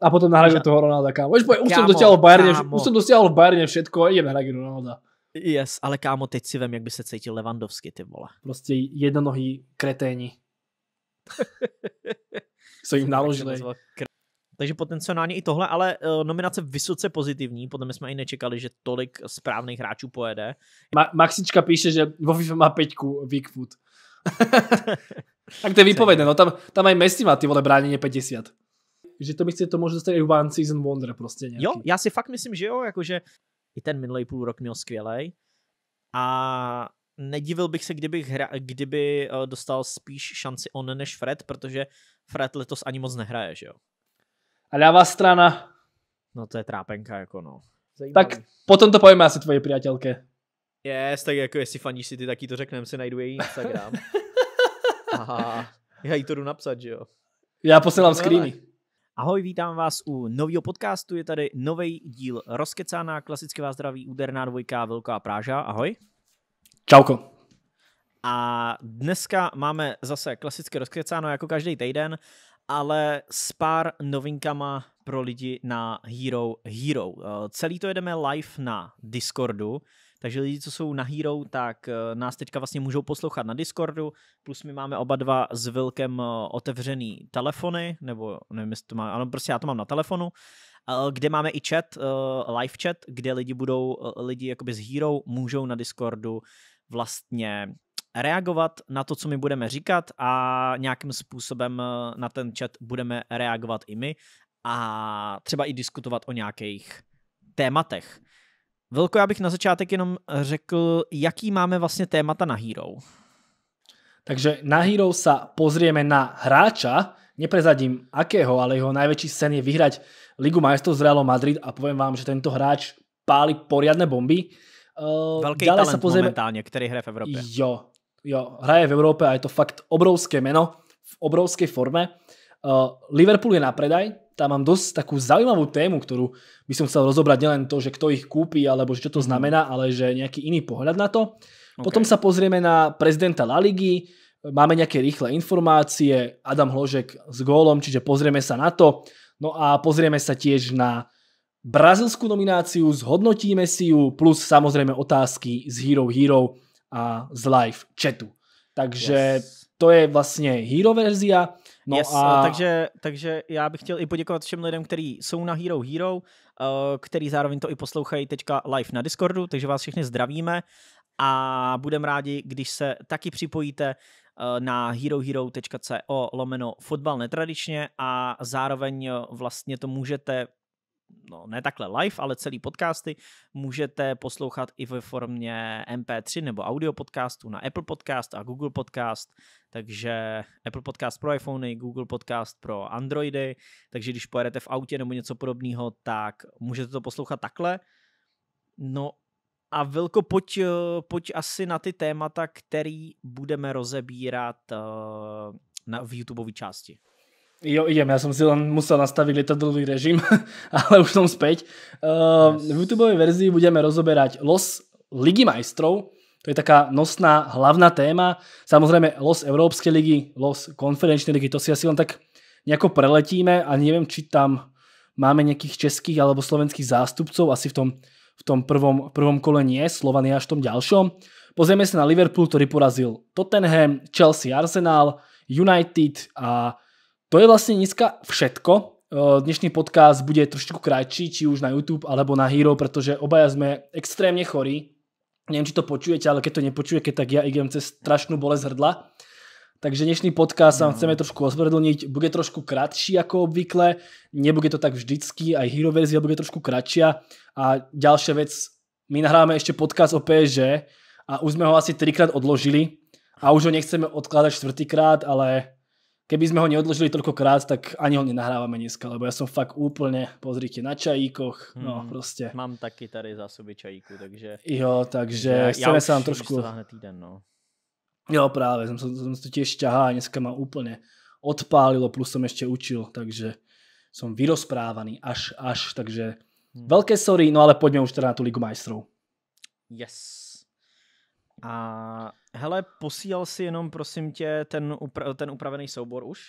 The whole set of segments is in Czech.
A potom nahrajú toho Ronalda, kámo. Už, už, som dotiahol v Bayerne, už som dotiahol v Bayerne všetko, ideme hrať Ronalda. Yes, ale kámo, teď si vem, jak by se cítil Levandovsky, ty vole. Prostě jednonohý kreténi. Co jim naložili. Takže potenciálně i tohle, ale uh, nominace vysoce pozitivní, podle jsme i nečekali, že tolik správných hráčů pojede. Ma- Maxička píše, že vo FIFA má peťku Wickfoot. tak to je výpovědné, no tam, tam aj Messi má ty vole bránenie 50 že to bych si to možná dostat i One Season Wonder prostě nějaký. Jo, já si fakt myslím, že jo, jakože i ten minulý půl rok měl skvělej a nedivil bych se, kdyby, hra, kdyby eh, dostal spíš šanci on než Fred, protože Fred letos ani moc nehraje, že jo. A ľavá strana. No to je trápenka, jako no. Zajímavý. Tak potom to povíme asi tvoje priateľke. Yes, tak jako jestli faníš si ty, taky to řekneme, si najdu její Instagram. Aha, já jí to jdu napsat, že jo. Já posílám screeny. No, Ahoj, vítám vás u nového podcastu. Je tady nový díl Rozkecána, klasicky vás zdraví úderná dvojka Velká Práža. Ahoj. Čauko. A dneska máme zase klasicky rozkecáno jako každý týden, ale s pár novinkama pro lidi na Hero Hero. Eh, celý to jedeme live na Discordu, takže lidi, co jsou na Hero, tak eh, nás teďka vlastně můžou poslouchat na Discordu, plus my máme oba dva s Vilkem eh, otevřený telefony, nebo nevím, jestli to má, ano, prostě já to mám na telefonu, eh, kde máme i chat, live chat, kde lidi budou, lidi jakoby s Hero můžou na Discordu vlastně reagovat na to, co my budeme říkat a nějakým způsobem na ten chat budeme reagovat i my a třeba i diskutovat o nějakých tématech. Velko, já bych na začátek jenom řekl, jaký máme vlastně témata na Hero. Takže na Hero sa pozrieme na hráča, neprezadím akého, ale jeho najväčší sen je vyhrať Ligu majestov z Real Madrid a poviem vám, že tento hráč páli poriadne bomby. Uh, Velký talent sa pozrieme... momentálne, ktorý hraje v Európe. Jo, jo, hraje v Európe a je to fakt obrovské meno v obrovskej forme. Uh, Liverpool je na predaj, tam mám dosť takú zaujímavú tému, ktorú by som chcel rozobrať nielen to, že kto ich kúpi, alebo čo to mm znamená, ale že nejaký iný pohľad na to. Okay. Potom sa pozrieme na prezidenta La Ligy, máme nejaké rýchle informácie, Adam Hložek s gólom, čiže pozrieme sa na to. No a pozrieme sa tiež na brazilskú nomináciu, zhodnotíme si ju, plus samozrejme otázky z Hero Hero a z live chatu. Takže yes. to je vlastne Hero verzia. No yes, a... Eh, takže, takže já bych chtěl i poděkovat všem lidem, kteří jsou na Hero Hero, eh, který zároveň to i poslouchají teďka live na Discordu, takže vás všechny zdravíme a budeme rádi, když se taky připojíte eh, na herohero.co lomeno fotbal netradičně a zároveň vlastně to můžete no ne takhle live, ale celý podcasty můžete poslouchat i ve formě MP3 nebo audio podcastu na Apple Podcast a Google Podcast, takže Apple Podcast pro iPhony, Google Podcast pro Androidy, takže když pojedete v autě nebo něco podobného, tak můžete to poslouchat takhle. No a Vilko, pojď, eh, pojď asi na ty témata, který budeme rozebírat eh, na, v YouTubeové části. Jo, idem, ja som si len musel nastaviť lietadlový režim, ale už som späť. Uh, yes. V YouTube verzii budeme rozoberať los Ligy majstrov, to je taká nosná hlavná téma. Samozrejme los Európskej ligy, los konferenčnej ligy, to si asi len tak nejako preletíme a neviem, či tam máme nejakých českých alebo slovenských zástupcov, asi v tom, v tom prvom, prvom kole nie, Slovan je až v tom ďalšom. Pozrieme sa na Liverpool, ktorý porazil Tottenham, Chelsea, Arsenal, United a to je vlastne dneska všetko. Eh, dnešný podcast bude trošičku kratší, či už na YouTube alebo na Hero, pretože obaja sme extrémne chorí. Neviem, či to počujete, ale keď to nepočujete, tak ja idem cez strašnú bolesť hrdla. Takže dnešný podcast sa vám no. chceme trošku ospravedlniť. Bude trošku kratší ako obvykle, nebude to tak vždycky, aj Hero verzia bude trošku kratšia. A ďalšia vec, my nahráme ešte podcast o PSG a už sme ho asi trikrát odložili a už ho nechceme odkladať čtvrtýkrát, ale keby sme ho neodložili toľkokrát, tak ani ho nenahrávame dneska, lebo ja som fakt úplne, pozrite, na čajíkoch, no, hmm, no prostě. Mám taky tady zásoby čajíku, takže... Jo, takže já, chceme ja sa vám trošku... Týden, no. Jo, právě, som, jsem to tiež ťahá a dneska ma úplne odpálilo, plus som ešte učil, takže som vyrozprávaný až, až, takže hmm. velké sorry, no ale poďme už teda na tú Ligu majstrov. Yes. A Hele, posílal si jenom, prosím tě, ten, upra- ten upravený soubor už?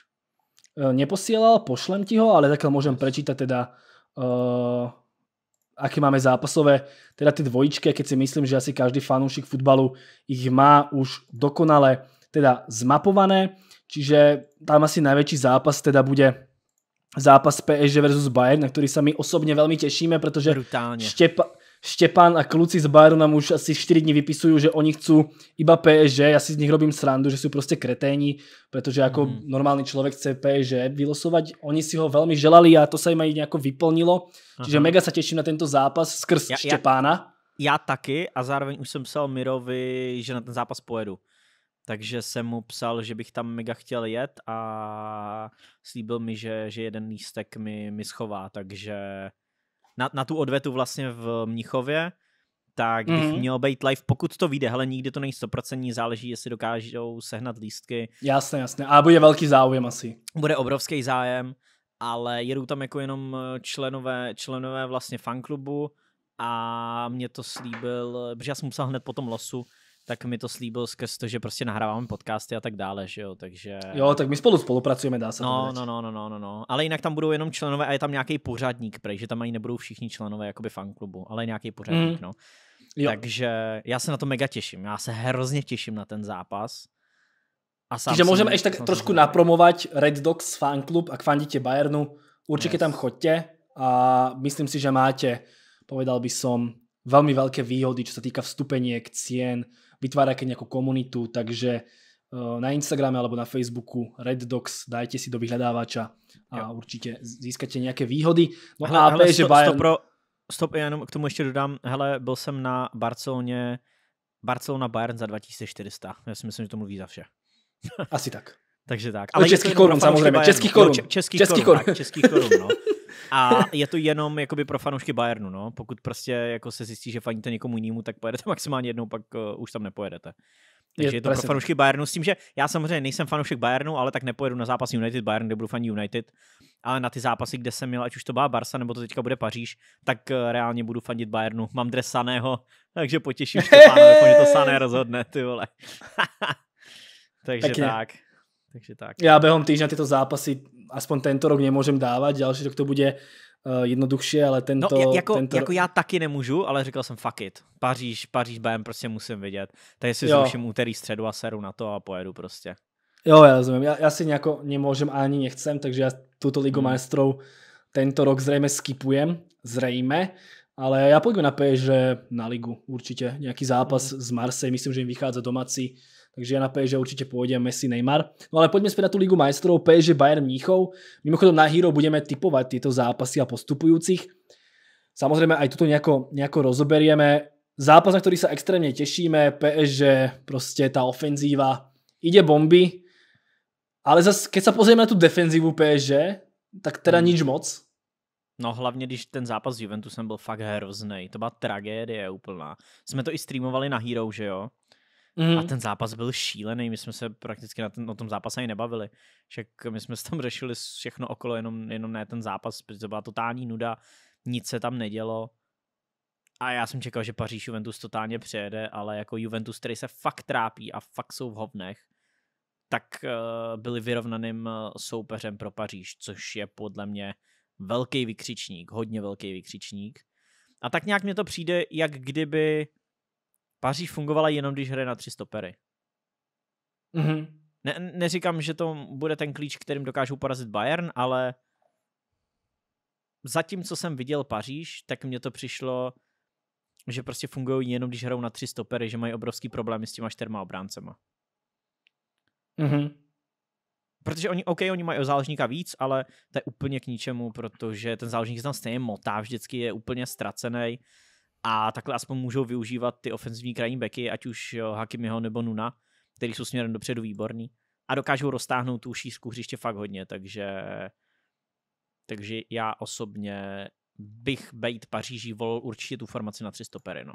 Eh, neposílal, pošlem ti ho, ale takhle můžem prečítat teda uh, eh, aké máme zápasové, teda ty dvojičky, keď si myslím, že asi každý fanúšik futbalu ich má už dokonale teda zmapované, čiže tam asi najväčší zápas teda bude zápas PSG versus Bayern, na ktorý sa my osobne veľmi tešíme, pretože Štepa, Štěpán a kluci z baru nám už asi 4 dní vypisují, že oni chcú iba PSG, já si z nich robím srandu, že jsou prostě kreténi, protože jako mm. normální člověk chce PSG vylosovat, oni si ho velmi želali a to se jim aj nějak vyplnilo, čiže mega se těším na tento zápas skrz já, Štěpána. Já, taky a zároveň už jsem psal Mirovi, že na ten zápas pojedu. Takže jsem mu psal, že bych tam mega chtěl jet a slíbil mi, že, že jeden lístek mi, mi schová, takže na, na tu odvetu vlastně v Mnichově, tak bych mm. měl být live, pokud to vyjde, hele, nikdy to není 100%, záleží, jestli dokážou sehnat lístky. Jasné, jasné, a bude velký záujem asi. Bude obrovský zájem, ale jedou tam jako jenom eh, členové, členové vlastně fanklubu a mě to slíbil, protože já jsem musel hned po tom losu, tak mi to slíbil skrz to, že prostě nahráváme podcasty a tak dále, že jo, takže... Jo, tak my spolu spolupracujeme, dá se no, to no, no, no, no, no, no, ale jinak tam budou jenom členové a je tam nějaký pořadník, prej, že tam ani nebudou všichni členové jakoby fanklubu, ale nějaký pořadník, mm. no. Jo. Takže já se na to mega těším, já se hrozně těším na ten zápas. A sám Takže můžeme ještě tak trošku napromovat Red Dogs fanklub, ak fandíte Bayernu, určitě yes. tam choďte a myslím si, že máte, povedal by som, velmi veľké výhody, čo sa týka vstupeniek, cien, vytvára aj nejakú komunitu, takže e, na Instagrame alebo na Facebooku Red Dogs dajte si do vyhľadávača a jo. určitě získáte nějaké výhody. No hele, a hele, že Bayern... Stop, pro, stop, jenom k tomu ešte dodám, hele, byl jsem na Barceloně, Barcelona Bayern za 2400, já si myslím, že to mluví za vše. Asi tak. Takže tak. No, Ale českých korun, samozřejmě, českých korun. českých, korun, českých korun, no. A je to jenom jakoby pro fanoušky Bayernu, no. Pokud prostě jako se zjistí, že faníte někomu jinému, tak pojedete maximálně jednou, pak uh, už tam nepojedete. Takže je, je to presen. pro fanoušky Bayernu s tím, že já samozřejmě nejsem fanoušek Bayernu, ale tak nepojedu na zápas United Bayern, kde budu fan United, ale na ty zápasy, kde jsem měl, ať už to byla Barsa nebo to teďka bude Paříž, tak eh, reálně budu fandit Bayernu. Mám dres Saného, takže potěším Štefánovi, že to Sané rozhodne, ty vole. takže Pekně. tak. Takže tak. Ja behom týždňa tieto zápasy aspoň tento rok nemôžem dávať, ďalší rok to bude uh, eh, jednoduchšie, ale tento... No, jako, tento... jako já taky nemůžu, ale říkal jsem fuck it. Paříž, Paříž BM prostě musím vidět. Takže si jo. zruším úterý, středu a seru na to a pojedu prostě. Jo, já rozumím. Já, já si nejako nemůžem ani nechcem, takže já tuto Ligu hmm. majstrov tento rok zřejmě skipujem, zřejmě, ale já pojďme na PSG na ligu určitě. Nějaký zápas hmm. z Marseille, myslím, že jim vychádza domácí takže já na PSG určitě pôjdem Messi, Neymar. No ale poďme späť na tú Ligu majstrov, PSG, Bayern Mníchov. Mimochodom na Hero budeme typovať tieto zápasy a postupujúcich. Samozrejme aj tuto nejako, nejako rozoberieme. Zápas, na ktorý sa extrémne tešíme, PSG, proste tá ofenzíva, ide bomby, ale zase, keď sa pozrieme na tú defenzívu PSG, tak teda hmm. nič moc. No hlavně, když ten zápas s Juventusem byl fakt hrozný. To byla tragédie úplná. Jsme to i streamovali na Hero, že jo? Mm. A ten zápas byl šílený, my jsme se prakticky na ten, o tom zápase ani nebavili. Však my jsme tam řešili všechno okolo, jenom, jenom ne ten zápas, protože to byla totální nuda, nic se tam nedělo. A já jsem čekal, že Paříž Juventus totálně přejede, ale jako Juventus, který se fakt trápí a fakt jsou v hovnech, tak eh, byli vyrovnaným eh, soupeřem pro Paříž, což je podle mě velký vykřičník, hodně velký vykřičník. A tak nějak mě to přijde, jak kdyby Paříž fungovala jenom, když hraje na tři stopery. Mm-hmm. Ne, neříkám, že to bude ten klíč, kterým dokážou porazit Bayern, ale zatím, co jsem viděl Paříž, tak mně to přišlo, že prostě fungují jenom, když hrajou na tři stopery, že mají obrovský problémy s těma čtyřma obráncema. Mm-hmm. Protože oni, OK, oni mají o záležníka víc, ale to je úplně k ničemu, protože ten záležník tam stejně motá, vždycky je úplně ztracený a takhle aspoň můžou využívat ty ofenzivní krajní beky, ať už Hakimiho nebo Nuna, který jsou směrem dopředu výborný a dokážou roztáhnout tu šířku hřiště fakt hodně, takže takže já osobně bych Bejt Paříží volil určitě tu formaci na tři stopery, no.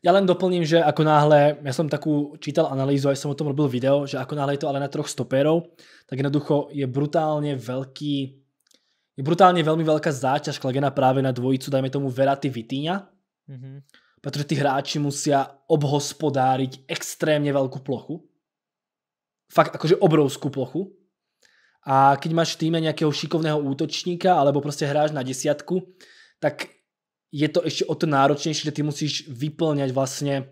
Ja len doplním, že ako náhle, já jsem takú čítal analýzu, a jsem o tom robil video, že ako náhle je to ale na troch stopérov, tak jednoducho je brutálně velký je brutálne veľmi veľká záťaž kladená práve na dvojicu, dajme tomu Veraty Vitíňa, mm-hmm. pretože tí hráči musia obhospodáriť extrémne veľkú plochu. Fakt akože obrovskú plochu. A keď máš v týme nejakého šikovného útočníka alebo proste hráš na desiatku, tak je to ešte o to náročnejšie, že ty musíš vyplňať vlastne,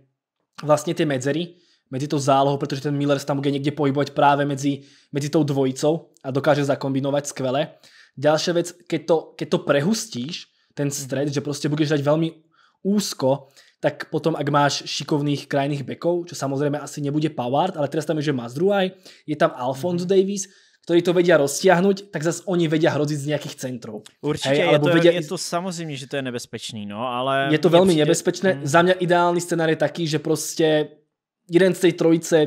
vlastne tie medzery medzi tou zálohou, pretože ten Miller sa tam bude niekde pohybovať práve medzi, medzi tou dvojicou a dokáže zakombinovať skvele. Ďalšia vec, keď to, keď to prehustíš, ten mhm. stred, že proste budeš hrať veľmi úzko, tak potom, ak máš šikovných krajných bekov, čo samozrejme asi nebude Power, ale teraz tam je, že Mazdruaj, je tam Alphonse mm-hmm. Davis, ktorí to vedia roztiahnuť, tak zase oni vedia hroziť z nejakých centrov. Určite, Hej, je, to, vedia... je to samozrejme, že to je nebezpečný, no, ale... Je to veľmi nebezpečné. Mm. Za mňa ideálny scenár je taký, že proste jeden z tej trojice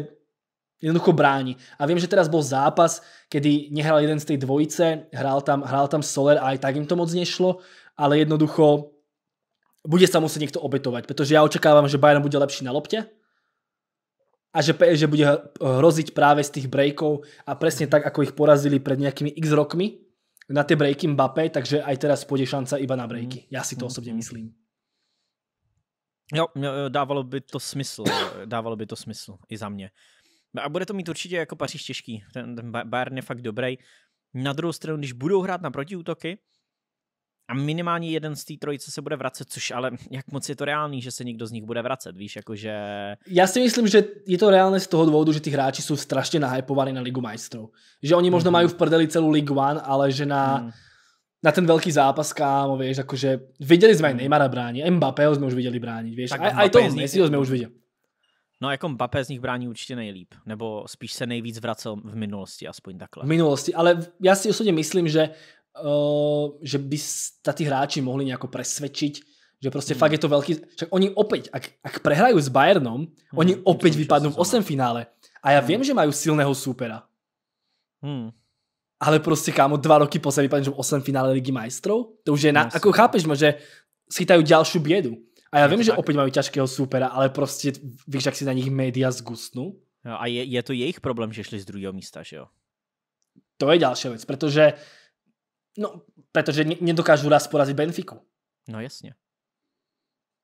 jednoducho bráni. A viem, že teraz bol zápas, kedy nehral jeden z tej dvojice, hral tam, hral tam Soler a aj tak im to moc nešlo, ale jednoducho bude sa musieť niekto obetovať, pretože ja očakávam, že Bayern bude lepší na lopte a že PSG bude hroziť práve z tých breakov a presne tak, ako ich porazili pred nejakými x rokmi na tie breaky Mbappé, takže aj teraz pôjde šanca iba na breaky. Mm-hmm. Ja si to osobně mm-hmm. myslím. Jo, dávalo by to smysl. Dávalo by to smysl i za mě. No a bude to mít určitě jako Paříž těžký. Ten, ten Bayern je fakt dobrý. Na druhou stranu, když budou hrát na protiútoky, a minimálně jeden z té trojice se bude vracet, což ale jak moc je to reálný, že se někdo z nich bude vracet, víš, jakože... Já si myslím, že je to reálné z toho důvodu, že ty hráči jsou strašně nahypovaní na Ligu majstrov. Že oni možno mm-hmm. mají v prdeli celou Ligu One, ale že na, mm. na ten velký zápas, kámo, víš, jakože viděli jsme mm. Neymara bránit, Mbappého jsme už viděli bránit, víš, a, aj, aj toho jsme už viděli. No jako Mbappé z nich brání určitě nejlíp, nebo spíš se nejvíc vracel v minulosti, aspoň takhle. V minulosti, ale já si osobně myslím, že, uh, že by ty hráči mohli nějak presvedčiť, že prostě hmm. fakt je to velký, však oni opět, ak, ak prehrají s Bayernom, hmm. oni opět vypadnou v 8 finále. A já hmm. vím, že mají silného súpera. Hmm. Ale prostě, kámo, dva roky po sebe vypadnou v 8 finále Ligy majstrov? To už je na, Myslím. ako chápeš ma, že schytají další bědu. A já je vím, že tak... opět mají těžkého supera, ale prostě víš, jak si na nich média zgusnou. No a je, je to jejich problém, že šli z druhého místa, že jo? To je další věc, protože no, protože nedokážu raz porazit Benfiku. No jasně.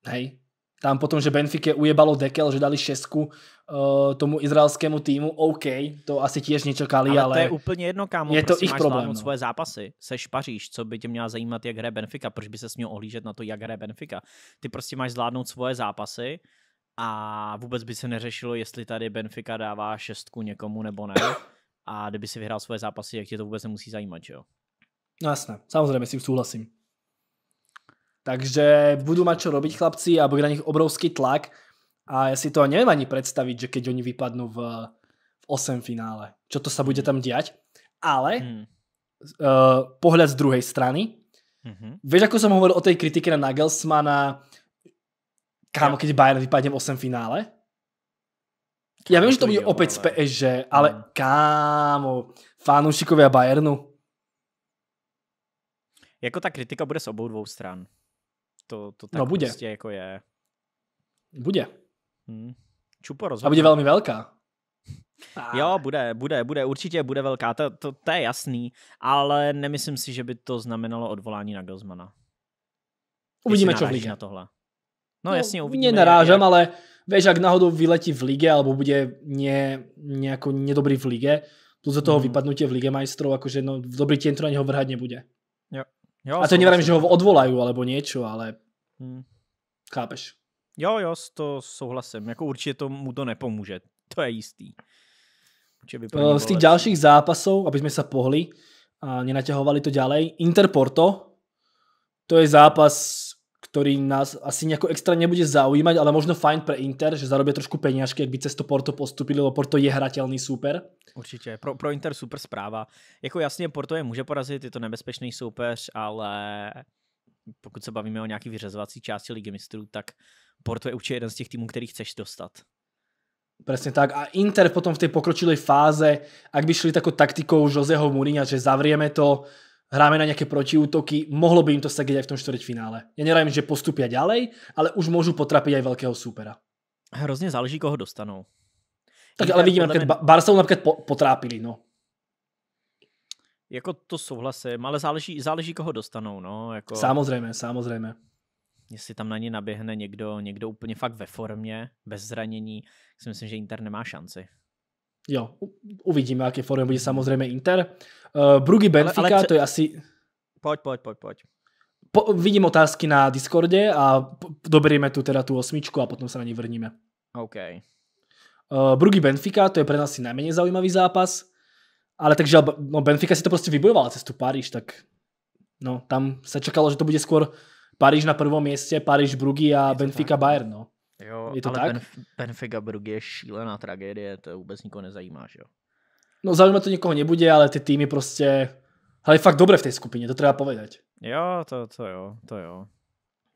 Hej, tam potom, že Benfike ujebalo dekel, že dali šestku uh, tomu izraelskému týmu, OK, to asi tiež nečekali, ale... ale to je úplně jedno, kámo, je to jejich prostě problém. No. svoje zápasy, se Paříž, co by tě měla zajímat, jak hraje Benfica, proč by se měl ohlížet na to, jak hraje Benfica. Ty prostě máš zvládnout svoje zápasy a vůbec by se neřešilo, jestli tady Benfica dává šestku někomu nebo ne. A kdyby si vyhrál svoje zápasy, jak tě to vůbec nemusí zajímat, že jo? No jasné, samozřejmě si tím souhlasím. Takže budú mať čo robiť chlapci a bude na nich obrovský tlak a ja si to neviem ani predstaviť, že keď oni vypadnú v, v 8 finále, čo to sa bude tam diať. Ale hmm. uh, pohľad z druhej strany, Mm-hmm. Vieš, ako som hovoril o tej kritike na Nagelsmana, kámo, keď Bayern vypadne v 8 finále? Ja viem, že to bude opäť z PSG, ale mm. kámo, fanúšikovia Bayernu. Jako ta kritika bude z obou dvou stran to, to tak no, bude. prostě jako je. Bude. Hmm. Čupo rozhodně. A bude velmi velká. Ah. Jo, bude, bude, bude, určitě bude velká, to, to, to je jasný, ale nemyslím si, že by to znamenalo odvolání na Gozmana. Uvidíme, co v lige. Na tohle. No, no jasně, uvidíme. narážem, jak... ale víš, jak náhodou vyletí v lige, alebo bude ně nějako nedobrý v lige, plus do toho mm. vypadnutí v lige majstrov, jakože no, dobrý tieň to na něho vrhat nebude. Jo, a to nevím, že ho odvolají, alebo něco, ale hmm. chápeš. Jo, jo, to souhlasím. Jako určitě to mu to nepomůže. To je jistý. Eh, z těch dalších zápasů, aby jsme se pohli a nenatěhovali to ďalej, Interporto, to je zápas ktorý nás asi nejako extra nebude zaujímať, ale možno fajn pre Inter, že zarobia trošku peniažky, ak by cesto Porto postupili, lebo Porto je hratelný super. Určitě, pro, pro Inter super správa. Jako jasně, Porto je může porazit, je to nebezpečný súper, ale pokud se bavíme o nějaký vyřazovací části ligy mistrů, tak Porto je určite jeden z těch týmů, který chceš dostat. Presne tak. A Inter potom v tej pokročilej fáze, ak by šli takou taktikou Joseho Mourinha, že zavrieme to, hráme na nejaké protiútoky, mohlo by im to stať aj v tom štvrťfinále. Ja nerajím, že postupia ďalej, ale už môžu potrapiť aj veľkého súpera. Hrozně záleží, koho dostanou. Tak ale vidíme, že mě... Barcelonu například potrápili, no. Jako to souhlasím, ale záleží, záleží koho dostanou, no. Jako... Samozřejmě, samozřejmě. Jestli tam na ně naběhne někdo, někdo úplně fakt ve formě, bez zranění, si myslím, že Inter nemá šanci. Jo, uvidíme, jaký formě bude samozřejmě Inter. Uh, Brugy Benfica, ale, ale to je asi... Pojď, pojď, pojď, pojď. Po, vidím otázky na Discordě a doberieme tu teda tu osmičku a potom se na ní vrníme. OK. Uh, Brugy Benfica, to je pre nás asi nejméně zaujímavý zápas, ale takže no Benfica si to prostě vybojovala cestu Paríž, tak no tam se čekalo, že to bude skôr Paríž na prvom mieste, Paríž Brugy a Benfica no. Bayern, no. Jo, je to ale tak? Benf- Benfica Brugge je šílená tragédie, to vůbec nikoho nezajímá, že jo? No zajímat to nikoho nebude, ale ty týmy prostě... Ale fakt dobré v té skupině, to treba povedať. Jo, to, to jo, to jo.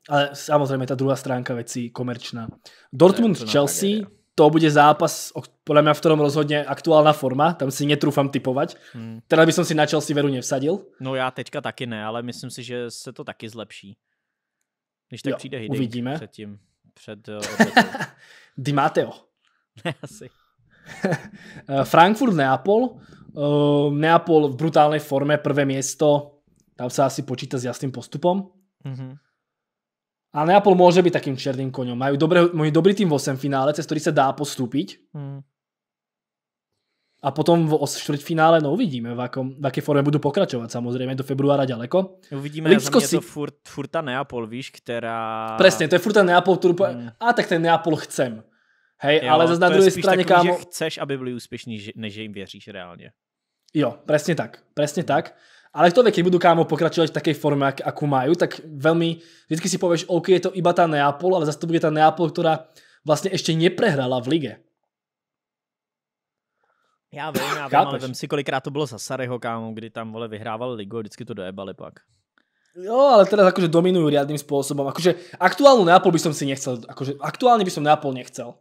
Ale samozřejmě ta druhá stránka věcí komerčná. Dortmund to to Chelsea, tragédia. to bude zápas, podle mě v tom rozhodně aktuálna forma, tam si netrufám typovat. Hmm. Teda by si na Chelsea veru nevsadil. No já teďka taky ne, ale myslím si, že se to taky zlepší. Když tak jo, přijde Hiddink uvidíme. předtím před eh, odletem. Di Matteo. Ne, asi. Eh, Frankfurt, Neapol. Uh, Neapol v brutálnej forme, prvé miesto. Tam sa asi počíta s jasným postupom. Mm-hmm. A Neapol môže byť takým černým koňom. Majú dobré, majú dobrý tým v 8 finále, cez ktorý sa dá postúpiť. Mm a potom v čtvrtfinále, no uvidíme, v, akom, v jaké formě budu pokračovat samozřejmě, do februára daleko. No, uvidíme, Lipsko ja si... to furt, furt tá Neapol, víš, která... Presne, to je furt Neapol, kterou... Hmm. A tak ten Neapol chcem. Hej, jo, ale zase na druhé straně, takový, kámo... Že chceš, aby byli úspěšní, než jim věříš reálně. Jo, přesně tak, přesně tak. Ale to když budu kámo pokračovat v takej formě, jak, jakou mají, tak velmi vždycky si pověš, OK, je to iba ta Neapol, ale zase to bude ta Neapol, která vlastně ještě neprehrala v lige. Já vím, já vím, ale vím si, kolikrát to bylo za Sareho, kámo, kdy tam, vole, vyhrával ligu a vždycky to dojebali pak. Jo, ale teraz akože dominujú riadným spôsobom. Akože aktuálnu Neapol by som si nechcel, akože aktuálne by som Neapol nechcel.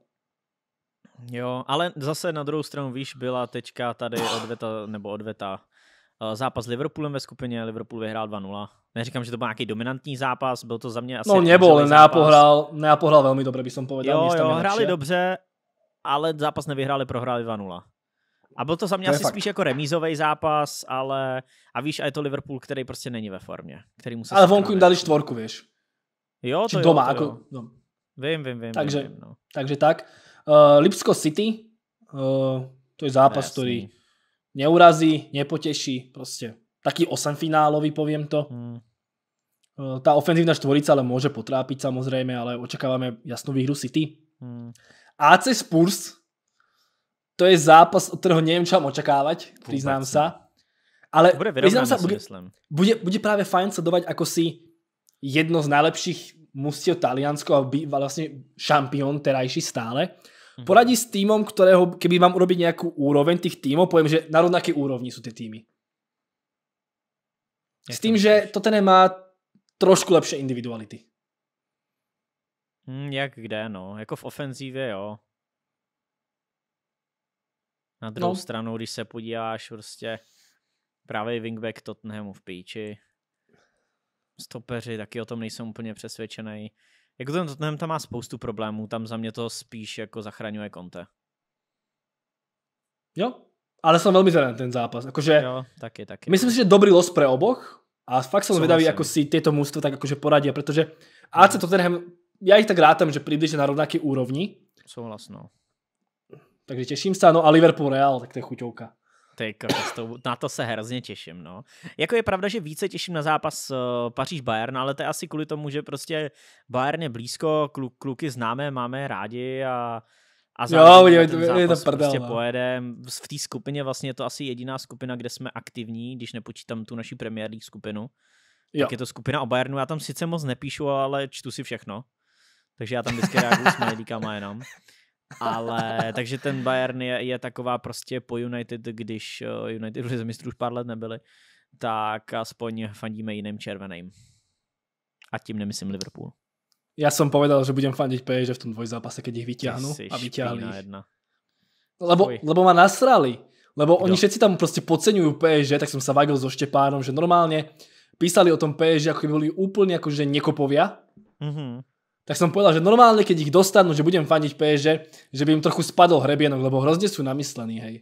Jo, ale zase na druhou stranu, víš, byla teďka tady odveta, nebo odveta, eh, zápas s Liverpoolem ve skupině, Liverpool vyhrál 2-0. Neříkám, že to byl nějaký dominantní zápas, byl to za mě asi... No jako nebol, Neapol hral, Neapol hrál velmi dobře, by som povedal. Jo, jo, hráli dobře, ale zápas nevyhráli, prohráli 2-0. A byl to za mě to asi spíš jako remízový zápas, ale a víš, a je to Liverpool, který prostě není ve formě. Který musí ale vonku jim dali čtvorku, víš. Jo, Či jo, doma, to jako, jo. No. Vím, vím, vím. Takže, vím, no. takže tak. Uh, Lipsko City, uh, to je zápas, ne, který neurazí, nepoteší, prostě taký osemfinálový, poviem to. Hmm. Eh, ta ofenzívna štvorica ale môže potrápiť samozrejme, ale očakávame jasnú výhru City. Hmm. AC Spurs, to je zápas, od kterého nevím, čo mám očakávať, Vůbec priznám sa. Ale bude priznám sa, bude, bude, bude práve fajn sledovať, ako si jedno z najlepších mustiev Taliansko a vlastně, vlastne šampión terajší stále, mhm. poradí s týmom, ktorého, keby mám urobiť nejakú úroveň tých týmov, poviem, že na rovnaké úrovni sú tie týmy. S tým, že Tottenham má trošku lepší individuality. Hmm, jak kde, no. Jako v ofenzíve, jo. Na no. druhou no. stranu, když se podíváš prostě právě wingback Tottenhamu v píči, stopeři, taky o tom nejsem úplně přesvědčený. Jako ten Tottenham tam má spoustu problémů, tam za mě to spíš jako zachraňuje Conte. Jo, ale jsem velmi zelený ten zápas. Jakože, jo, taky, taky. Myslím si, že dobrý los pro oboch a fakt jsem zvedavý, jako si tyto mužstva tak jakože poradí, protože AC Tottenham, já jich tak rátam, že přibližně na rovnaké úrovni. Souhlasno. Takže těším se, no a Liverpool Real, tak to je chuťouka. Ty to, na to se hrozně těším, no. Jako je pravda, že více těším na zápas uh, Paříž-Bayern, ale to je asi kvůli tomu, že prostě Bayern je blízko, klu, kluky známe, máme rádi a a jo, je, zápas je to prdel, prostě no. pojede. V té skupině vlastně je to asi jediná skupina, kde jsme aktivní, když nepočítám tu naši premiérní skupinu. Jo. Tak je to skupina o Bayernu, já tam sice moc nepíšu, ale čtu si všechno. Takže já tam vždycky reaguju s mailíkama jenom. Ale takže ten Bayern je, je taková prostě po United, když eh, United už mistrů už pár let nebyli, tak aspoň fandíme jiným červeným. A tím nemyslím Liverpool. Já jsem povedal, že budem fandit PSG v tom dvojzápase, když jich vytáhnu a vytáhli Jedna. Lebo, lebo ma nasrali. Lebo Kdo? oni všetci tam prostě podceňují PSG, tak jsem se vagil so Štěpánom, že normálně písali o tom PSG, jako by úplně úplne akože nekopovia. Mm-hmm tak som povedal, že normálne, keď ich dostanú, že budem faniť PSG, že by im trochu spadol hrebienok, lebo hrozne sú namyslení, hej.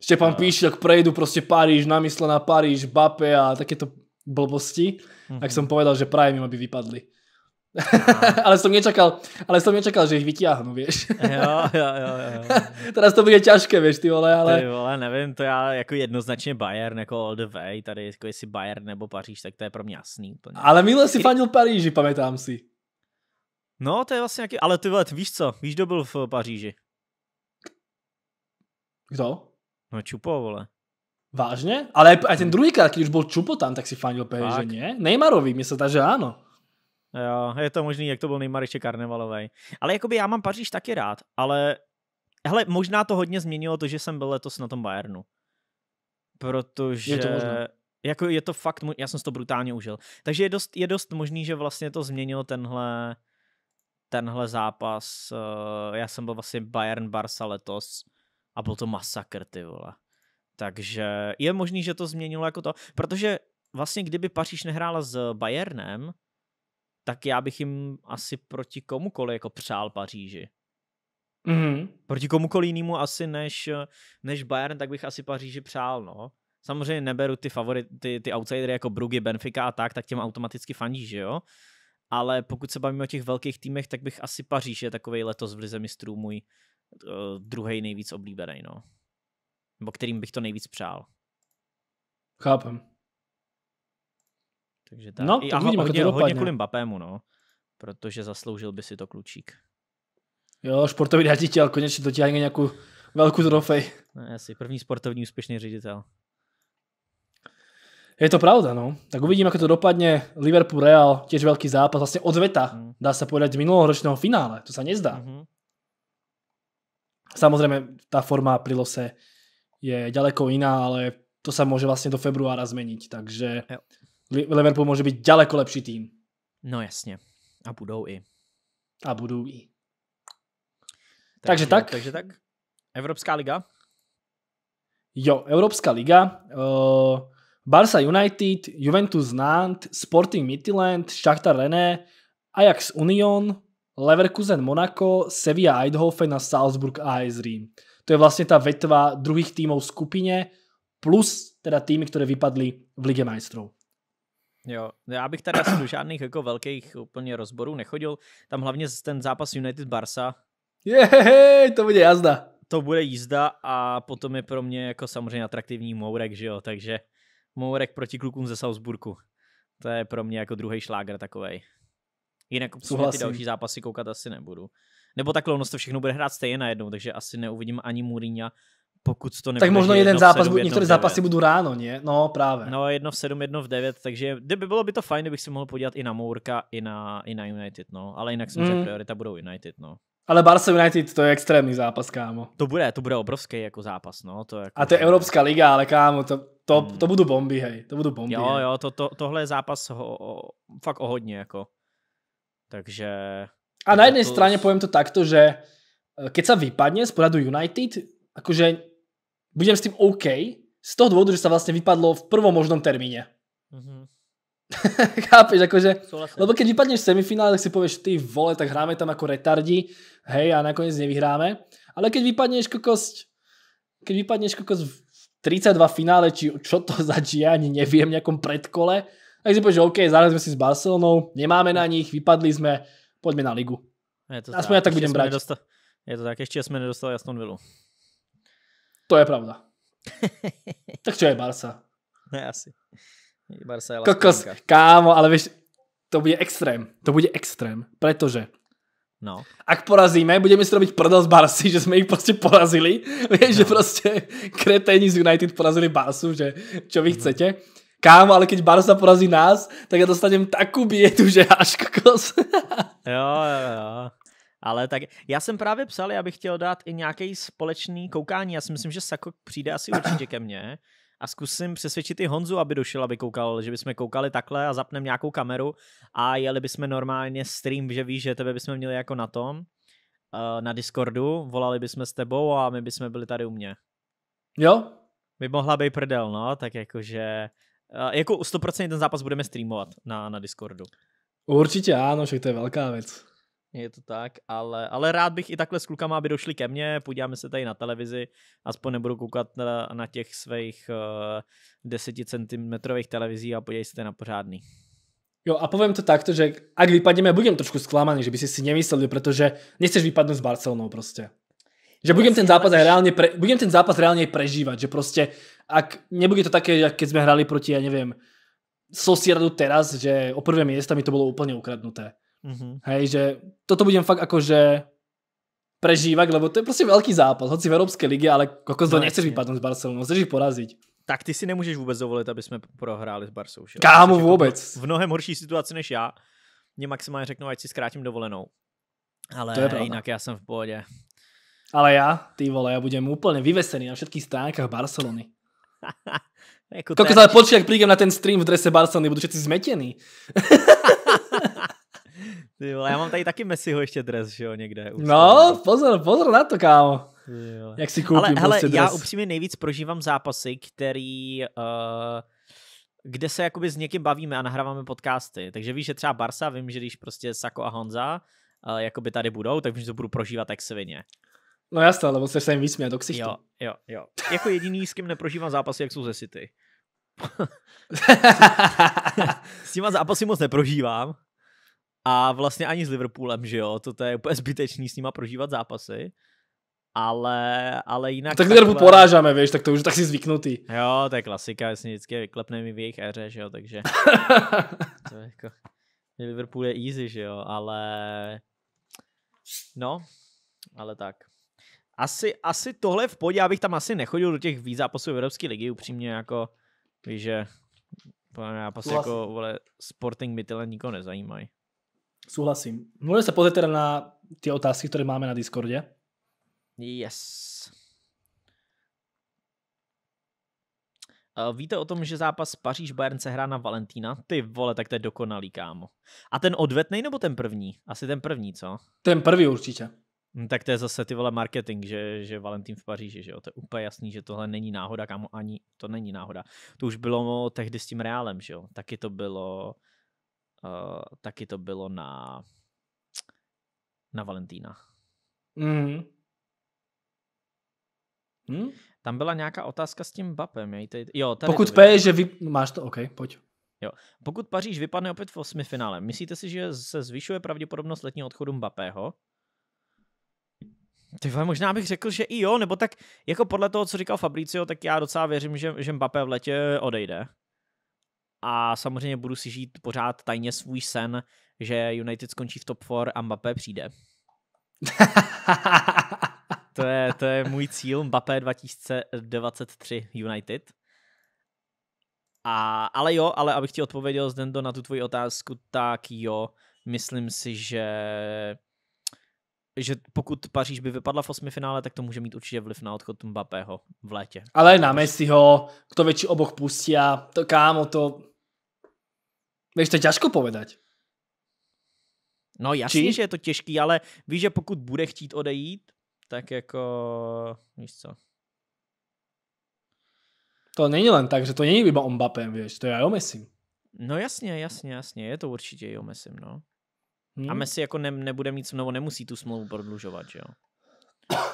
Štepan no. Píšek prejdu proste Paríž, namyslená Paríž, Bape a takéto blbosti, tak mhm. som povedal, že prajem im, aby vypadli. ale som nečakal, ale som nečakal, že ich vytiahnu, vieš. jo, jo, jo, Teraz to bude těžké, vieš, ty vole, ale... Ty vole, nevím, to já jako jednoznačně Bayern, ako all the way, tady jako jestli Bayern nebo Paříž, tak to je pro mě jasný. Ale minule si fanil Paríži, pamätám si. No, to je vlastně nějaký, ale ty vole, víš co, víš, kdo byl v Paříži? Kdo? No Čupo, vole. Vážně? Ale a aj ten druhýkrát, keď už byl Čupo tam, tak si fandil PSG, nie? Neymarový, mi se ta, že ano. Jo, je to možný, jak to byl Neymar ještě karnevalový. Ale jakoby já mám Paříž taky rád, ale hele, možná to hodně změnilo to, že jsem byl letos na tom Bayernu. Protože... Je to možné. Jako je to fakt, já jsem si to brutálně užil. Takže je dost, je dost možný, že vlastně to změnilo tenhle, tenhle zápas, eh, já jsem byl vlastně Bayern Barsa letos a byl to masakr, ty vole. Takže je možný, že to změnilo jako to, protože vlastně kdyby Paříž nehrála s Bayernem, tak já bych jim asi proti komukoli jako přál Paříži. Mm-hmm. Proti komukoliv jinému asi než, než Bayern, tak bych asi Paříži přál, no. Samozřejmě neberu ty favority, ty, ty outsidery jako Brugy, Benfica a tak, tak těm automaticky fandí, že jo? ale pokud se bavíme o těch velkých týmech, tak bych asi Paříž je takový letos v Lize mistrů můj uh, eh, druhý nejvíc oblíbený, no. Nebo kterým bych to nejvíc přál. Chápem. Takže tak. No, tak a hodně, to hodně kvůli Mbappému, no. Protože zasloužil by si to klučík. Jo, športový ředitel konečně dotáhne nějakou velkou trofej. No asi první sportovní úspěšný ředitel. Je to pravda, no. Tak uvidím, ako to dopadne. Liverpool Real, tiež veľký zápas, vlastne odveta, mhm. dá sa povedať, z minuloročného finále. To sa nezdá. Mhm. Samozrejme, tá forma pri lose je ďaleko iná, ale to sa môže vlastne do februára zmeniť, takže Liverpool môže byť ďaleko lepší tým. No jasne. A budou i. A budou i. Takže, tak. Takže tak. Evropská liga? Jo, Evropská liga. liga. Barca United, Juventus Nant, Sporting Midtjylland, Shakhtar René, Ajax Union, Leverkusen Monaco, Sevilla Eindhoven a Salzburg AS Rím. To je vlastně ta vetva druhých týmov v skupině plus teda týmy, které vypadly v Lige majstrov. Jo, no já bych tady asi do žádných jako velkých úplně rozborů nechodil. Tam hlavně ten zápas United Barsa. Jehehe, to bude jazda. To bude jízda a potom je pro mě jako samozřejmě atraktivní Mourek, že jo, takže Mourek proti klukům ze Salzburku. To je pro mě jako druhý šláger takovej. Jinak ty další zápasy koukat asi nebudu. Nebo takhle, ono to všechno bude hrát stejně najednou, takže asi neuvidím ani Mourinho, pokud to nebude. Tak možno jeden zápas, 7, některé zápasy budou ráno, ne? No právě. No jedno v 7, jedno v 9, takže kdyby bylo by to fajn, kdybych si mohl podívat i na Mourka, i na, i na United, no. Ale jinak jsem mm. priorita budou United, no. Ale Barca United to je extrémní zápas, kámo. To bude, to bude obrovský jako zápas, no. To jako... A to je Evropská liga, ale kámo, to, to, hmm. to budou bomby, hej. To budou bomby. Jo, hej. jo, to, to, tohle je zápas ho, o, fakt o hodně, jako. Takže... A na jedné to... straně povím to takto, že eh, keď se vypadne z poradu United, jakože budem s tím OK, z toho důvodu, že se vlastně vypadlo v prvom možnom termíně. Mm-hmm. Chápeš, akože, Súhlasím. lebo keď vypadneš v semifinále, tak si povieš, ty vole, tak hráme tam ako retardi, hej, a nakoniec nevyhráme. Ale keď vypadneš kokosť, keď vypadneš kokosť v 32 finále, či čo to za ani neviem, nejakom predkole, tak si povieš, že OK, zároveň sme si s Barcelonou, nemáme na nich, vypadli sme, poďme na ligu. Je to Aspoň tak, ja tak budem brať. Nedostal, je to tak, ešte sme nedostali Aston Villa. To je pravda. tak čo je Barca? Ne, asi. Kokos, kámo, ale vieš, to bude extrém. To bude extrém, pretože No. Ak porazíme, budeme si robiť prdel z Barsy, že sme ich proste porazili. Vieš, no. že proste kreténi z United porazili Barsu, že čo vy mm. chcete. Kámo, ale keď Barsa porazí nás, tak ja dostanem takú bietu, že až kokos. jo, jo, jo. Ale tak já jsem právě psal, já bych chtěl dát i nějaký společný koukání. Já si myslím, že Sako přijde asi určitě ke mně, a zkusím přesvědčit i Honzu, aby došel, aby koukal, že bychom koukali takhle a zapneme nějakou kameru a jeli bychom normálně stream, že víš, že tebe bychom měli jako na tom, eh, na Discordu, volali bychom s tebou a my bychom byli tady u mě. Jo? By mohla být prdel, no, tak jakože, eh, jako 100% ten zápas budeme streamovat na, na Discordu. Určitě ano, však to je velká věc. Je to tak, ale, ale rád bych i takhle s klukama, aby došli ke mně, podíváme se tady na televizi, aspoň nebudu koukat na, na těch svých uh, eh, 10 televizí a podívej se na pořádný. Jo a povím to takto, že ak vypadneme, budem trošku zklamaný, že by si si nemysleli, protože nechceš vypadnout s Barcelonou prostě. Že budem ten zápas aj reálne, pre, budem ten zápas reálne prežívať, že proste, ak nebude to také, keď sme hrali proti, ja neviem, Sosieradu teraz, že o prvé miesta mi to bolo úplne ukradnuté. Mm-hmm. Hej, že toto budem fakt akože prežívať, lebo to je prostě velký zápas, hoci v Európskej lige, ale kokos no, nechceš vypadnúť s Barcelonou, chceš ich poraziť. Tak ty si nemůžeš vůbec dovolit, aby jsme prohráli s Barsou. Kámo, vůbec. V mnohem horší situaci než já. Mě maximálně řeknou, ať si zkrátím dovolenou. Ale to je jinak já jsem v pohodě. Ale já, ty vole, já budem úplně vyvesený na všetkých stránkách Barcelony. jako Kokos, ale počkej, jak na ten stream v drese Barcelony, budu všetci zmetení. Ty vole, já mám tady taky Messiho ještě dres, že jo, někde. Už No, pozor, pozor na to, kámo. Jo. Jak si koupím Ale prostě hele, dres. já upřímně nejvíc prožívám zápasy, který... Uh, kde se jakoby s někým bavíme a nahráváme podcasty. Takže víš, že třeba Barsa, vím, že když prostě Sako a Honza uh, jakoby tady budou, tak vím, že to budu prožívat jak svině. No jasně, lebo se jim vysmět do ksichtu. Jo, jo, jo. jako jediný, s kým neprožívám zápasy, jak jsou ze City. s těma zápasy moc neprožívám. A vlastně ani s Liverpoolem, že jo, to, je úplně zbytečný s nima prožívat zápasy. Ale, ale jinak... No, tak Liverpool takové... porážáme, víš, tak to už tak si zvyknutý. Jo, to je klasika, jestli vždycky mi v jejich éře, že jo, takže... to je jako... Liverpool je easy, že jo, ale... No, ale tak. Asi, asi tohle v podě, abych tam asi nechodil do těch víc zápasů Evropské ligy, upřímně jako, víš, že podle mě zápasy jako, vole, Sporting Mytyle nikoho nezajímají. Súhlasím. Môžeme sa pozrieť teda na tie otázky, ktoré máme na Discorde. Yes. Eh, víte o tom, že zápas Paříž-Bayern se hrá na Valentína? Ty vole, tak to je dokonalý, kámo. A ten odvetnej nebo ten první? Asi ten první, co? Ten první určitě. Hm, tak to je zase ty vole marketing, že, že Valentín v Paříži, že jo? To je úplně jasný, že tohle není náhoda, kámo, ani to není náhoda. To už bylo tehdy s tím Reálem, že jo? Taky to bylo uh, taky to bylo na na Valentína. Mm. Hm? Tam byla nějaká otázka s tím Bapem. Tady, jo, tady Pokud P, že vy... máš to, OK, pojď. Jo. Pokud Paříž vypadne opět v osmi finále, myslíte si, že se zvyšuje pravděpodobnost letního odchodu Mbappého? Ty možná bych řekl, že i jo, nebo tak jako podle toho, co říkal Fabricio, tak já docela věřím, že, že Mbappé v letě odejde a samozřejmě budu si žít pořád tajně svůj sen, že United skončí v top 4 a Mbappé přijde. to, je, to je můj cíl, Mbappé 2023 United. A, ale jo, ale abych ti odpověděl, Zdendo, na tu tvoji otázku, tak jo, myslím si, že že pokud Paříž by vypadla v osmi finále, tak to může mít určitě vliv na odchod Mbappého v létě. Ale na Messiho, kto větší oboch a to kámo, to... Víš, to je těžko povedať. No jasně, Či? že je to těžký, ale víš, že pokud bude chtít odejít, tak jako, víš co. To není len tak, že to není iba Mbappé, víš, to je o Messi. No jasně, jasně, jasně, je to určitě i o Messi, no. Hmm. A Messi jako ne, nebude mít, smlouvu, nemusí tu smlouvu prodlužovat, že jo?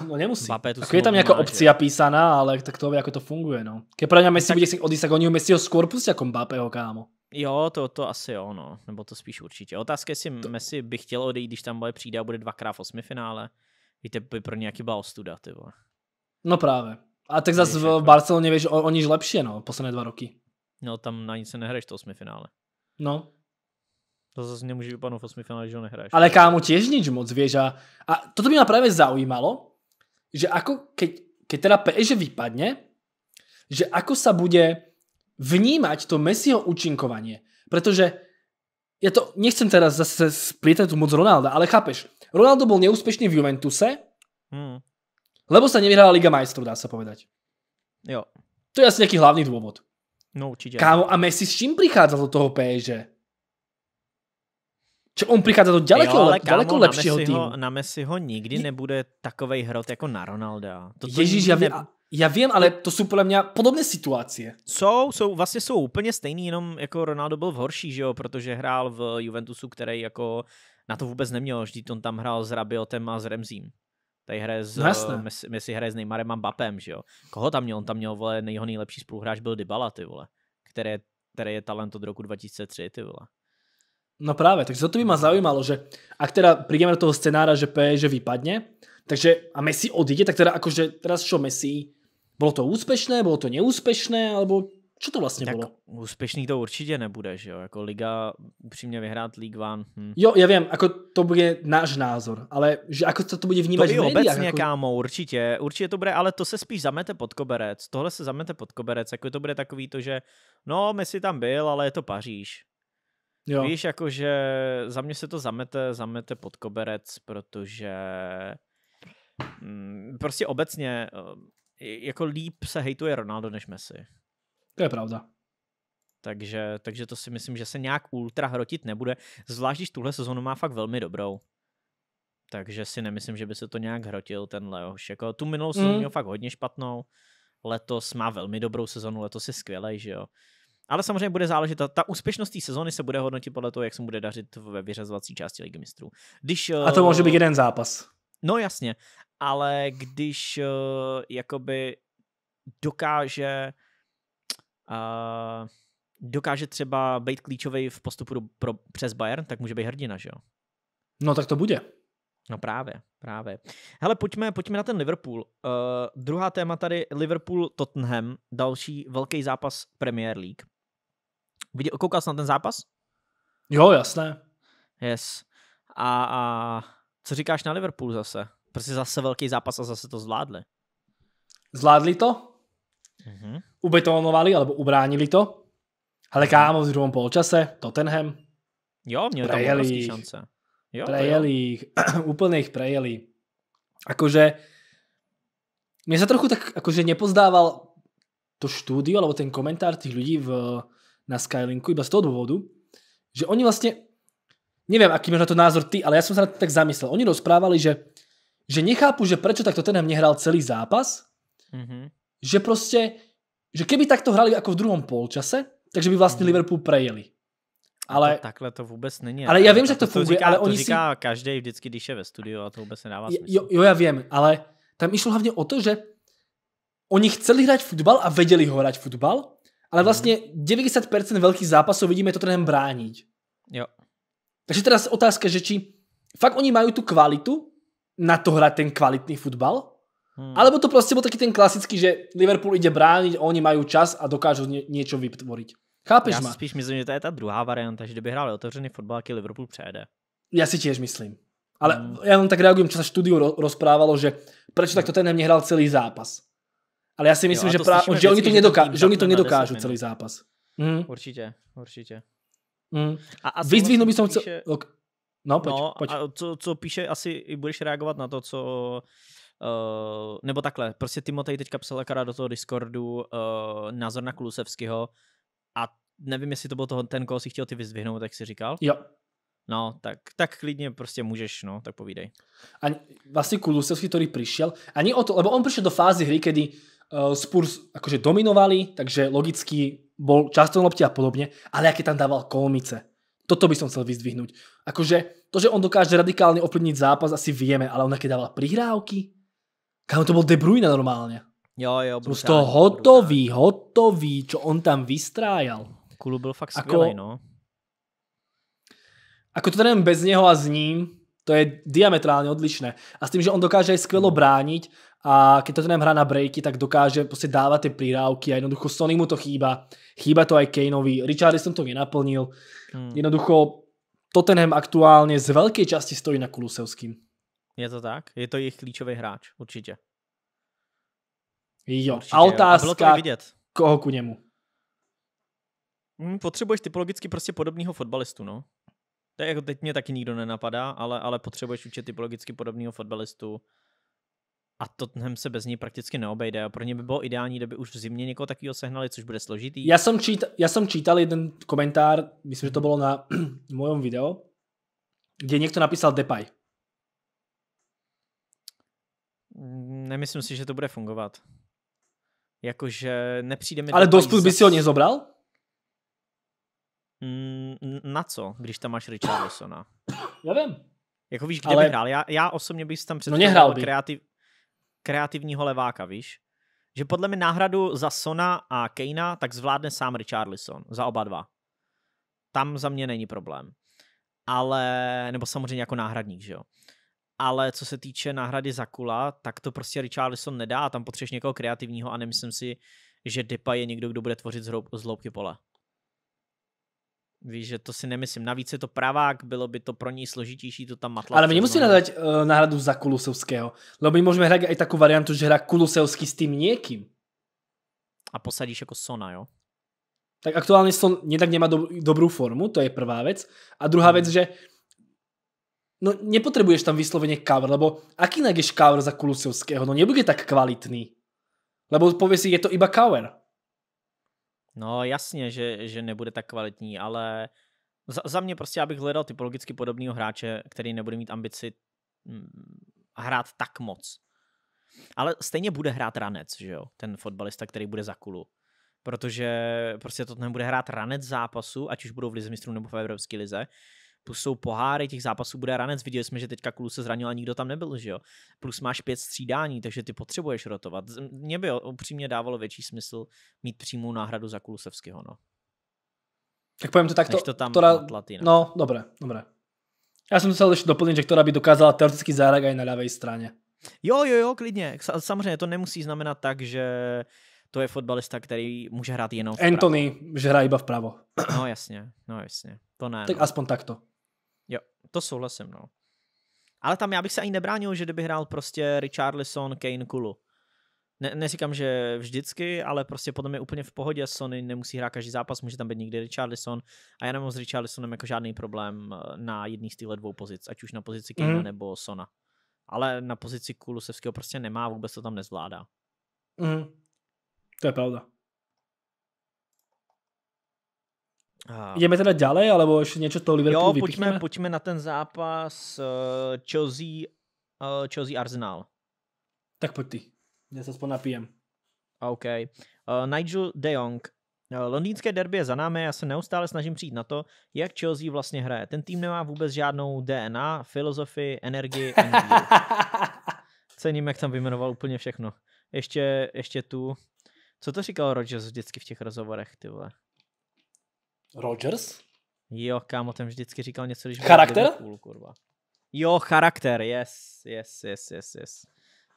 No nemusí. Mbappé tu je tam nějaká opcia že? písaná, ale tak to jako to funguje. No. Keď pro mňa Messi tak... bude si od oni Messi ho skôr pustí jako Mbappého, kámo. Jo, to, to asi jo, no. Nebo to spíš určitě. Otázka, jestli to... Messi by chtěl odejít, když tam bude přijde a bude dvakrát v osmifinále. Víte, by pro nějaký byla ostuda, ty vole. No právě. A tak zase v jako- Barceloně víš, o, o níž lepší, no, poslední dva roky. No tam na nic se nehraješ to osmifinále. No, to zase nemůže vypadnout v finále, že ho nehraješ. Ale kámo, těž nič moc, vieš. A, a toto by mě právě zaujímalo, že ako, keď, keď teda PSG vypadne, že ako sa bude vnímať to Messiho účinkovanie. Pretože ja to nechcem teraz zase splietať tu moc Ronalda, ale chápeš, Ronaldo bol neúspešný v Juventuse, hmm. lebo sa nevyhrala Liga majstrov, dá sa povedať. Jo. To je asi nejaký hlavný dôvod. No určite. Kámo, a Messi s čím prichádza do toho PSG? Čo, on prichádza do ďaleko, jo, ale kámo, ďaleko lepšího na týmu. Na Messiho nikdy nebude takovej hrot jako na Ronalda. To Ježíš, já, ne... já, já vím, ale to jsou podle mě podobné situace. Jsou, jsou, vlastně jsou úplně stejný, jenom jako Ronaldo byl v horší, že jo, protože hrál v Juventusu, který jako na to vůbec neměl, vždyť on tam hrál s Rabiotem a s Remzím. Tady hraje s, no, jasné. Messi, Messi hraje s Neymarem a Bapem, že jo. Koho tam měl? On tam měl, vole, nejho nejlepší spoluhráč byl Dybala, ty vole, který, který je talent od roku 2003, ty vole. No práve, takže toto by ma mhm. zaujímalo, že ak teda prídeme do toho scenára, že PSG e, vypadne, takže a Messi odíde, tak teda akože teraz čo Messi, bylo to úspěšné, bylo to neúspěšné, alebo čo to vlastně tak bylo? to určitě nebude, že jo? Ako liga, upřímne vyhrát League One. Hm. Jo, já vím, ako to bude náš názor, ale že ako to, to bude vnímať to v médiách, obecně, obecne, jako- kámo, určitě, určitě to bude, ale to se spíš zamete pod koberec, tohle se zamete pod koberec, ako to bude takový to, že no, Messi tam byl, ale je to Paříž. Jo. Víš, jakože za mě se to zamete, zamete pod koberec, protože mm, prostě obecně eh, jako líp se hejtuje Ronaldo než Messi. To je pravda. Takže, takže to si myslím, že se nějak ultra hrotit nebude, zvlášť když tuhle sezonu má fakt velmi dobrou. Takže si nemyslím, že by se to nějak hrotil ten Leoš. Jako tu minulou sezonu mm. měl fakt hodně špatnou, letos má velmi dobrou sezonu, letos je skvělej, že jo. Ale samozřejmě bude záležet, ta, ta úspěšnost té sezony se bude hodnotit podle toho, jak se bude dařit ve vyřazovací části ligy mistrů. Když, a to může eh, být jeden zápas. No jasně, ale když eh, jakoby dokáže uh, dokáže třeba být klíčový v postupu pro, přes Bayern, tak může být hrdina, že jo? No tak to bude. No právě, právě. Hele, pojďme, pojďme na ten Liverpool. Uh, druhá téma tady Liverpool-Tottenham, další velký zápas Premier League. Viděl, koukal jsi na ten zápas? Jo, jasné. Yes. A, a co říkáš na Liverpool zase? Prostě zase velký zápas a zase to zvládli. Zvládli to? Mm-hmm. Ubetonovali, alebo ubránili to? Ale mhm. kámo, v druhém polčase, Tottenham. Jo, měli prejeli tam šance. Jo, prejeli ich, úplne ich prejeli. Akože, mne sa trochu tak, akože nepozdával to štúdio, alebo ten komentár tých ľudí v, na Skylinku iba z toho dôvodu, že oni vlastne, neviem, aký máš na to názor ty, ale ja som sa na to tak zamyslel. Oni rozprávali, že, že nechápu, že prečo takto hem nehral celý zápas, mm-hmm. že proste, že keby takto hrali ako v druhom polčase, takže by vlastne mm-hmm. Liverpool prejeli. Ale, to takhle to vůbec není. Ale já vím, že to, to funguje, říká, ale oni to říká si... každý vždycky, když je ve studiu a to vůbec nedává smysl. Jo, jo, já vím, ale tam išlo hlavně o to, že oni chceli hrát fotbal a vedeli ho fotbal. futbal ale mhm. vlastně 90% velkých zápasů vidíme trenem bránit. Jo. Takže teda otázka, že či fakt oni mají tu kvalitu na to hrát ten kvalitný futbal? Hmm. Alebo to prostě byl taky ten klasický, že Liverpool ide bránit, oni mají čas a dokážou ně, něco vytvořit. Chápeš Já ma? spíš myslím, že to je ta druhá varianta, že kdyby hráli otevřený fotbal, jaký Liverpool přejede. Já si těž myslím. Ale hmm. já jenom tak reagujem, čo se studiu rozprávalo, že prečo takto ten hral celý zápas. Ale já si myslím, jo, že, že oni to, nedoká- že oni to nedokážu celý zápas. Mm. Určitě, určitě. Mm. A, a vlastně bych som No, pojď, no, pojď. A co, co píše, asi i budeš reagovat na to, co... Uh, nebo takhle, prostě Timotej teďka psal akorát do toho Discordu uh, názor na Kulusevského a nevím, jestli to byl toho, ten, koho si chtěl ty vyzvihnout, tak si říkal? Jo. No, tak, tak klidně prostě můžeš, no, tak povídej. A vlastně Kulusevský, který přišel, ani o to, lebo on přišel do fázy hry, kdy Eh, Spurs akože dominovali, takže logicky bol často lopti a podobne, ale aké tam dával kolmice. Toto by som chcel vyzdvihnúť. Akože to, že on dokáže radikálne ovplyvniť zápas, asi vieme, ale on aké dával prihrávky? Kámo, to bol De Bruyne normálne. Jo, jo, brutálně, Som to hotový, hotový, čo on tam vystrájal. Kulu byl fakt skvělý, ako, no. Ako to trenujem bez něho a s ním, to je diametrálne odlišné. A s tím, že on dokáže aj skvělo brániť a keď ten hrá na breaky, tak dokáže proste dávať ty prírávky a jednoducho Sony mu to chýba. Chýba to aj Kaneovi. Richardson to nenaplnil. Hmm. Jednoducho Tottenham aktuálně z velké části stojí na Kulusevským. Je to tak? Je to ich klíčový hráč, určitě. Jo, určitě, a otázka, jo. A koho ku nemu? Hmm, potřebuješ typologicky prostě podobného fotbalistu, no. Jako teď mě taky nikdo nenapadá, ale, ale potřebuješ určitě typologicky podobného fotbalistu a Tottenham se bez ní prakticky neobejde a pro ně by bylo ideální, kdyby už v zimě někoho takového sehnali, což bude složitý. Já jsem, čít, já jsem čítal jeden komentár, myslím, že to bylo na mojom videu, kde někdo napísal Depay. Nemyslím si, že to bude fungovat. Jakože nepřijde mi... Ale dospůl by si ho nezobral? Mm, na co, když tam máš Richardsona? Já vím. Jako víš, kde Ale... by hrál? Já, já osobně bych tam představil no, kreativ, kreativního leváka, víš? Že podle mě náhradu za Sona a Kejna tak zvládne sám Richarlison za oba dva. Tam za mě není problém. Ale, nebo samozřejmě jako náhradník, že jo. Ale co se týče náhrady za Kula, tak to prostě Richarlison nedá a tam potřebuješ někoho kreativního a nemyslím si, že Depa je někdo, kdo bude tvořit z hloubky pole. Víš, že to si nemyslím. Navíc je to pravák, bylo by to pro ní složitější to tam matlat. Ale my nemusíme hľadať uh, eh, náhradu za Kulusevského, lebo my můžeme hrát i takovou variantu, že hra Kulusevský s tím někým. A posadíš jako Sona, jo? Tak aktuálně Son jednak nemá do, dobrou formu, to je prvá věc. A druhá hmm. že no nepotřebuješ tam vysloveně cover, lebo aký inak je cover za Kulusevského? No nebude tak kvalitný. Lebo pověsí, si, je to iba cover. No jasně, že, že nebude tak kvalitní, ale za, za mě prostě abych hledal typologicky podobného hráče, který nebude mít ambici mm, hrát tak moc. Ale stejně bude hrát ranec, že jo, ten fotbalista, který bude za kulu. Protože prostě to nebude hrát ranec zápasu, ať už budou v lize mistrů nebo v Evropské lize plus jsou poháry, těch zápasů bude ranec, viděli jsme, že teďka Kulu se zranil a nikdo tam nebyl, že jo? Plus máš pět střídání, takže ty potřebuješ rotovat. Mně by upřímně dávalo větší smysl mít přímou náhradu za Kulusevského, no. Tak povím to takto. to tam Tora, no, dobré, dobré. Já jsem musel ještě doplnit, že která by dokázala teoreticky zárak i na levé straně. Jo, jo, jo, klidně. Samozřejmě to nemusí znamenat tak, že to je fotbalista, který může hrát jenom vpravo. Anthony, že hraje iba vpravo. No jasně, no jasně. To ne. Tak no. aspoň takto. To souhlasím, no. Ale tam já bych se ani nebránil, že kdyby hrál prostě Richarlison, Kane, Kulu. Ne, neříkám, že vždycky, ale prostě podle mě úplně v pohodě Sony nemusí hrát každý zápas, může tam být někdy Richarlison a já nemám s Richarlisonem jako žádný problém eh, na jedný z těchto dvou pozic, ať už na pozici Kane mm. nebo Sona. Ale na pozici Kulusevského prostě nemá, vůbec to tam nezvládá. Mm. To je pravda. Aha. Jdeme teda dále, alebo ještě něco toho Liverpoolu Jo, pojďme, pojďme na ten zápas uh, Chelsea, uh, Chelsea Arsenal. Tak pojď ty, já se aspoň napijem. OK. Uh, Nigel de Jong. Londýnské derby je za námi, já se neustále snažím přijít na to, jak Chelsea vlastně hraje. Ten tým nemá vůbec žádnou DNA, filozofii, energii, Cením, jak tam vyjmenoval úplně všechno. Ještě, ještě tu, co to říkal Rodgers vždycky v těch rozhovorech, ty vole? Rogers? Jo, kámo, ten vždycky říkal něco, když Charakter? Půl, kurva. Jo, charakter, yes, yes, yes, yes, yes.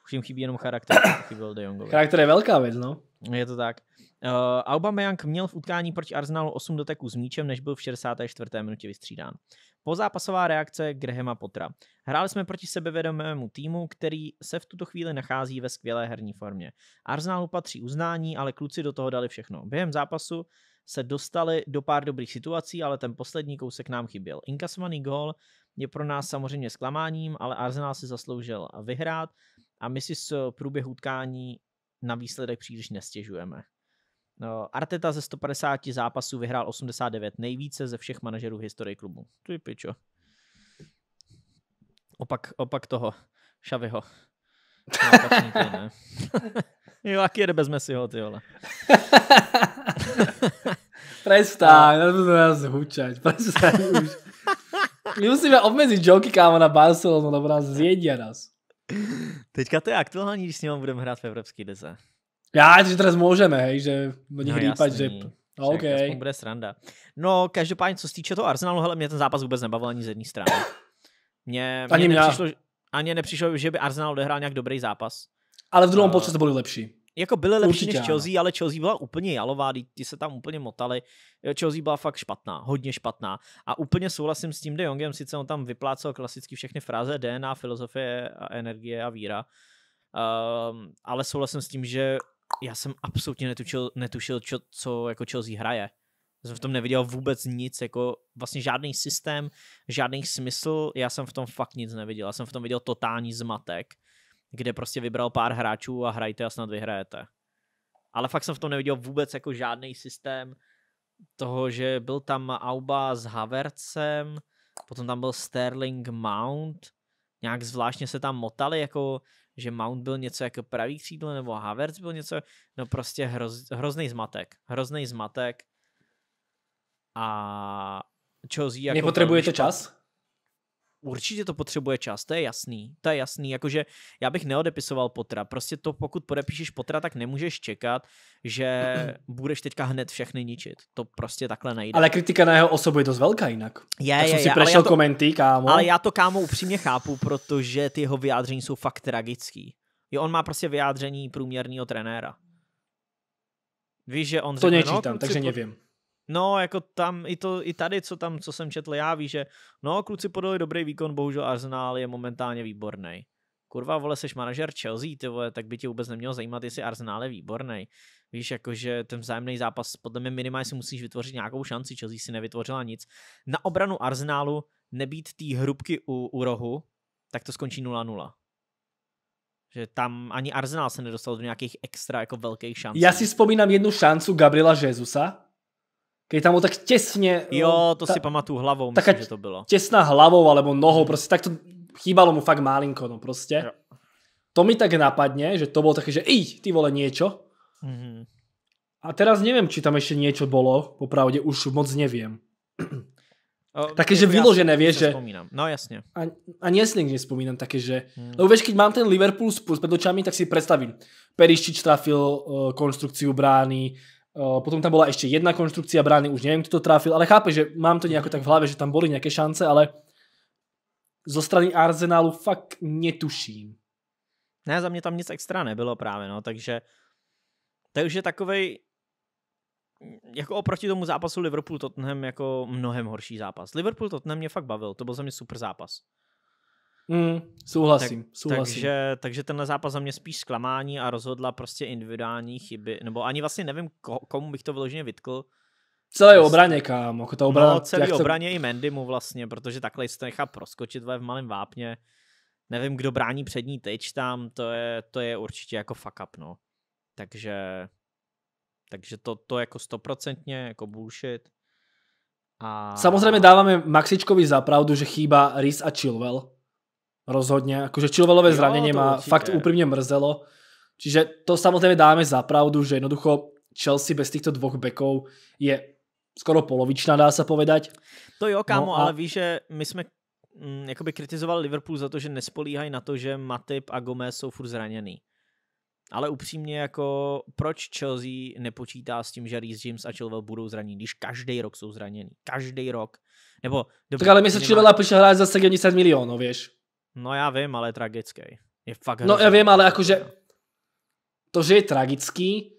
Už jim chybí jenom charakter, chyběl De Jongovi. Charakter je velká věc, no. Je to tak. Uh, Aubameyang měl v utkání proti Arsenalu 8 doteků s míčem, než byl v 64. minutě vystřídán. Pozápasová reakce Grahama Potra. Hráli jsme proti sebevědomému týmu, který se v tuto chvíli nachází ve skvělé herní formě. Arsenalu patří uznání, ale kluci do toho dali všechno. Během zápasu se dostali do pár dobrých situací, ale ten poslední kousek nám chyběl. Inkasovaný gol je pro nás samozřejmě zklamáním, ale Arsenal si zasloužil vyhrát a my si z průběhu utkání na výsledek příliš nestěžujeme. No, Arteta ze 150 zápasů vyhrál 89 nejvíce ze všech manažerů v historii klubu. je pičo. Opak, opak toho. Šaviho. jo, jak jede bez Messiho, ty vole. Prestaň, no. to se nás hučať, prestaň už. My musíme obmezit joky, kámo, na Barcelonu, nebo nás zjedí nás. Teďka to je aktuální, když s ním budeme hrát v Evropské lize. Já, že teraz můžeme, hej, že do nich no, rýpať, že... No, OK. Aspoň bude sranda. No, každopádně, co se týče toho Arsenalu, hele, mě ten zápas vůbec nebavil ani z jedné strany. Mě, mě, ani nepřišlo, mě. ani nepřišlo, že by Arsenal odehrál nějak dobrý zápas. Ale v druhém eh, poločase byly lepší. Jako byly lepší Určitě, než Chelsea, ale Chelsea byla úplně jalová, ti se tam úplně motali. Eh, Chelsea byla fakt špatná, hodně špatná. A úplně souhlasím s tím De Jongem, sice on tam vyplácel klasicky všechny fráze DNA, filozofie, a energie a víra. Um, ale souhlasím s tím, že já jsem absolutně netušil, netušil čo, co jako Chelsea hraje. Já jsem v tom neviděl vůbec nic, jako vlastně žádný systém, žádný smysl, já jsem v tom fakt nic neviděl. Já jsem v tom viděl totální zmatek kde prostě vybral pár hráčů a hrajte a snad vyhrajete. Ale fakt jsem v tom neviděl vůbec jako žádný systém toho, že byl tam Auba s Havercem, potom tam byl Sterling Mount, nějak zvláštně se tam motali, jako že Mount byl něco jako pravý křídlo, nebo Havertz byl něco, no prostě hroz, hrozný zmatek, hrozný zmatek a Chelsea jako Nepotřebujete čas? určitě to potřebuje čas, to je jasný, to je jasný, jakože já bych neodepisoval potra, prostě to pokud podepíšeš potra, tak nemůžeš čekat, že budeš teďka hned všechny ničit, to prostě takhle nejde. Ale kritika na jeho osobu je dost velká jinak. Je, tak je, jsem si je, prešel to, komenty, kámo. Ale já to kámo upřímně chápu, protože ty jeho vyjádření jsou fakt tragický. Jo, on má prostě vyjádření průměrného trenéra. Víš, že on to řekne, no, nečítám, no, takže nevím. No, jako tam i, to, i tady, co tam, co jsem četl já, ví, že no, kluci podali dobrý výkon, bohužel Arsenal je momentálně výborný. Kurva, vole, seš manažer Chelsea, ty vole, tak by tě vůbec nemělo zajímat, jestli Arsenal je výborný. Víš, jakože ten vzájemný zápas, podle mě minimálně si musíš vytvořit nějakou šanci, Chelsea si nevytvořila nic. Na obranu Arsenalu nebýt té hrubky u, u rohu, tak to skončí 0-0 že tam ani Arsenal se nedostal do nějakých extra jako velkých šancí. Já si vzpomínám jednu šancu Gabriela Jezusa, když tam ho tak těsně... Jo, no, to ta, si pamatuju hlavou, myslím, že to bylo. Těsná hlavou alebo nohou, prostě tak to chýbalo mu fakt malinko, no prostě. Jo. To mi tak napadne, že to bylo také, že i ty vole, něco. Mm-hmm. A teraz nevím, či tam ještě něco bylo, popravde už moc nevím. Také, že vyložené, víš, že... Spomínam. No jasne. A, a nesling vzpomínám, také, že... Mm. Lebo vieš, keď mám ten Liverpool s pred očami, tak si představím, Perišič trafil uh, konstrukciu brány, Eh, potom tam byla ještě jedna konštrukcia brány, už neviem, kto to tráfil, ale chápe, že mám to nejako tak v hlavě, že tam byly nejaké šance, ale zo strany arzenálu fakt netuším. Ne, za mě tam nic extra nebylo právě, no, takže takže takovej jako oproti tomu zápasu Liverpool Tottenham jako mnohem horší zápas. Liverpool Tottenham mě fakt bavil, to byl za mě super zápas. Mm, souhlasím, tak, souhlasím. Takže, takže tenhle zápas za mě spíš zklamání a rozhodla prostě individuální chyby, nebo ani vlastně nevím, ko, komu bych to vyloženě vytkl. Celé prostě obraně, kámo. Jako ta obrana, no, celé obraně to... i Mendymu vlastně, protože takhle jsi to nechá proskočit v malém vápně. Nevím, kdo brání přední tyč tam, to je, to je určitě jako fuck up, no. Takže, takže to, to jako stoprocentně, jako bullshit. A... Samozřejmě dáváme Maxičkovi zapravdu, že chýba Rhys a Chilwell. Rozhodně. Akože Chilvelové zranenie ma fakt úprimne mrzelo. Čiže to samozrejme dáme za pravdu, že jednoducho Chelsea bez týchto dvoch bekov je skoro polovičná, dá sa povedať. To jo, kámo, no ale víš, že my jsme mm, jakoby kritizovali Liverpool za to, že nespolíhají na to, že Matip a Gomez jsou furt zraněný. Ale upřímně, jako proč Chelsea nepočítá s tím, že Reece James a Chilwell budou zranění, když každý rok jsou zranění. Každý rok. Nebo, dobře, tak ale my se Chilwell Chilwella přišel hrát za 70 milionů, víš. No já vím, ale je tragický. Je fakt No já vím, ale jakože to, že je tragický,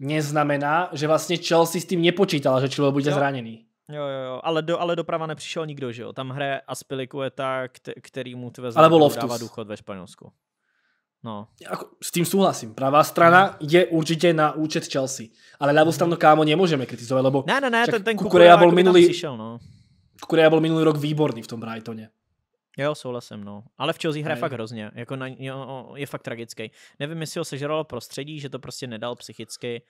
neznamená, že vlastně Chelsea s tím nepočítala, že člověk bude jo. zraněný. Jo, jo, jo, ale, do, ale doprava nepřišel nikdo, že jo? Tam hraje Aspilicueta, který mu tve dává důchod ve Španělsku. No. Jako, s tím souhlasím. Pravá strana mm. je určitě na účet Chelsea. Ale ľavú stranu kámo nemůžeme kritizovat, lebo ne, ne, ne, ten, ten Kukureja byl jako minulý... no. Kukureja minulý rok výborný v tom Brightoně. Jo, souhlasím, no. Ale v Chelsea hraje fakt hrozně. Jako na, jo, je fakt tragický. Nevím, jestli ho sežralo prostředí, že to prostě nedal psychicky,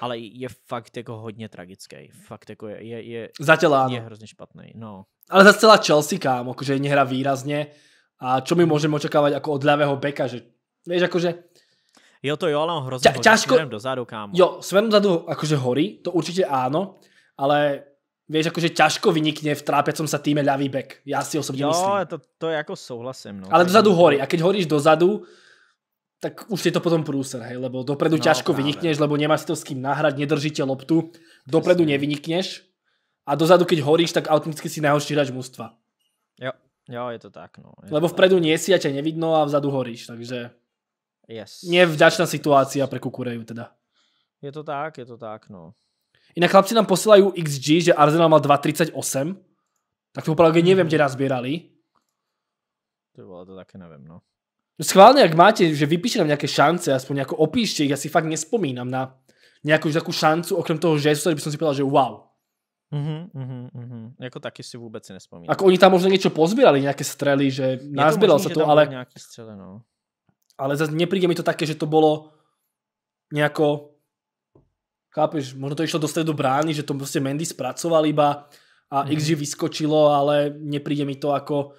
ale je fakt jako hodně tragický. Fakt jako je, je, je, Zatělá, je hrozně špatný, no. Ale za celá Chelsea, kámo, jakože jiní hra výrazně. A čo my můžeme očekávat jako od levého beka, že víš, jakože Jo, to jo, ale on hrozně Ťa, ťažko... směrem dozadu, kámo. Jo, směrem dozadu jakože horí, to určitě ano, ale Víš, jakože ťažko vynikne v trápiacom sa týme ľavý back. Já si osobně jo, myslím. Jo, to, to jako souhlasím. No. Ale dozadu jako- horí. A keď horíš dozadu, tak už je to potom průser, hej, lebo dopredu no, ťažko právě. vynikneš, lebo nemáš to s kým nahrať, nedržíte loptu, dopredu Přesně. nevynikneš a dozadu, keď horíš, tak automaticky si najhorší hráč mužstva. Jo, jo, je to tak, no. Je lebo vpredu tak. nie si a tě nevidno a vzadu horíš, takže... Yes. Nevďačná situácia pre Kukureju teda. Je to tak, je to tak, no. Inak chlapci nám posílají XG, že Arsenal mal 2.38. Tak to opravdu nevím, mhm. kde nás zbírali. To bylo to také, nevím, no. no. Schválně jak máte, že vypíšte nám nějaké šance, aspoň nejako opíšte ich, já si fakt nespomínám na nějakou takovou šancu, okrem toho, že by si povedal, že wow. Uhum, uhum, uhum. Jako taky si vůbec si nespomínám. Ako oni tam možná něco pozbírali, nějaké strely, že nazbieralo se to, ale... Nějaké strely, no. Ale zase nepríde mi to také, že to bolo nejako Chápeš, možno to išlo do stredu brány, že to prostě Mendy spracoval iba a mm. XG vyskočilo, ale nepríde mi to ako